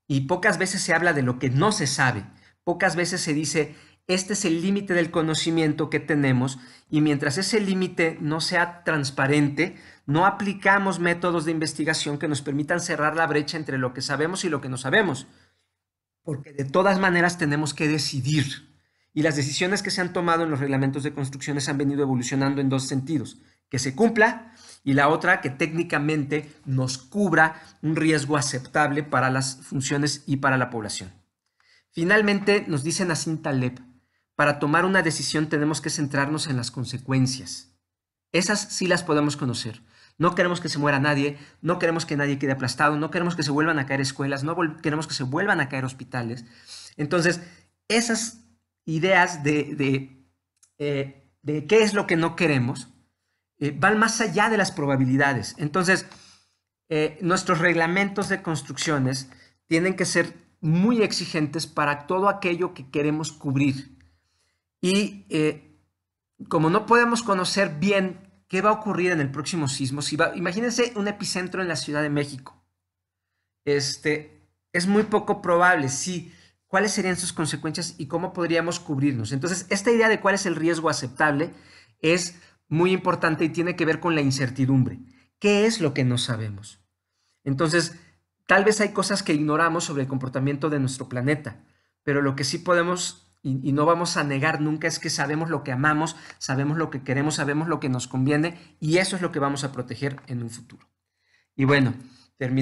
y pocas veces se habla de lo que no se sabe. Pocas veces se dice, este es el límite del conocimiento que tenemos y mientras ese límite no sea transparente, no aplicamos métodos de investigación que nos permitan cerrar la brecha entre lo que sabemos y lo que no sabemos, porque de todas maneras tenemos que decidir y las decisiones que se han tomado en los reglamentos de construcciones han venido evolucionando en dos sentidos, que se cumpla y la otra que técnicamente nos cubra un riesgo aceptable para las funciones y para la población. Finalmente, nos dice a Taleb, para tomar una decisión tenemos que centrarnos en las consecuencias. Esas sí las podemos conocer. No queremos que se muera nadie, no queremos que nadie quede aplastado, no queremos que se vuelvan a caer escuelas, no queremos que se vuelvan a caer hospitales. Entonces, esas ideas de, eh, de, qué es lo que no queremos eh, van más allá de las probabilidades. Entonces, eh, nuestros reglamentos de construcciones tienen que ser muy exigentes para todo aquello que queremos cubrir. Y como no podemos conocer bien qué va a ocurrir en el próximo sismo, si imagínense un epicentro en la Ciudad de México. Este, es muy poco probable. Si cuáles serían sus consecuencias y cómo podríamos cubrirnos. Entonces, esta idea de cuál es el riesgo aceptable es muy importante y tiene que ver con la incertidumbre. ¿Qué es lo que no sabemos? Entonces, tal vez hay cosas que ignoramos sobre el comportamiento de nuestro planeta, pero lo que sí podemos y, no vamos a negar nunca es que sabemos lo que amamos, sabemos lo que queremos, sabemos lo que nos conviene y eso es lo que vamos a proteger en un futuro. Y bueno,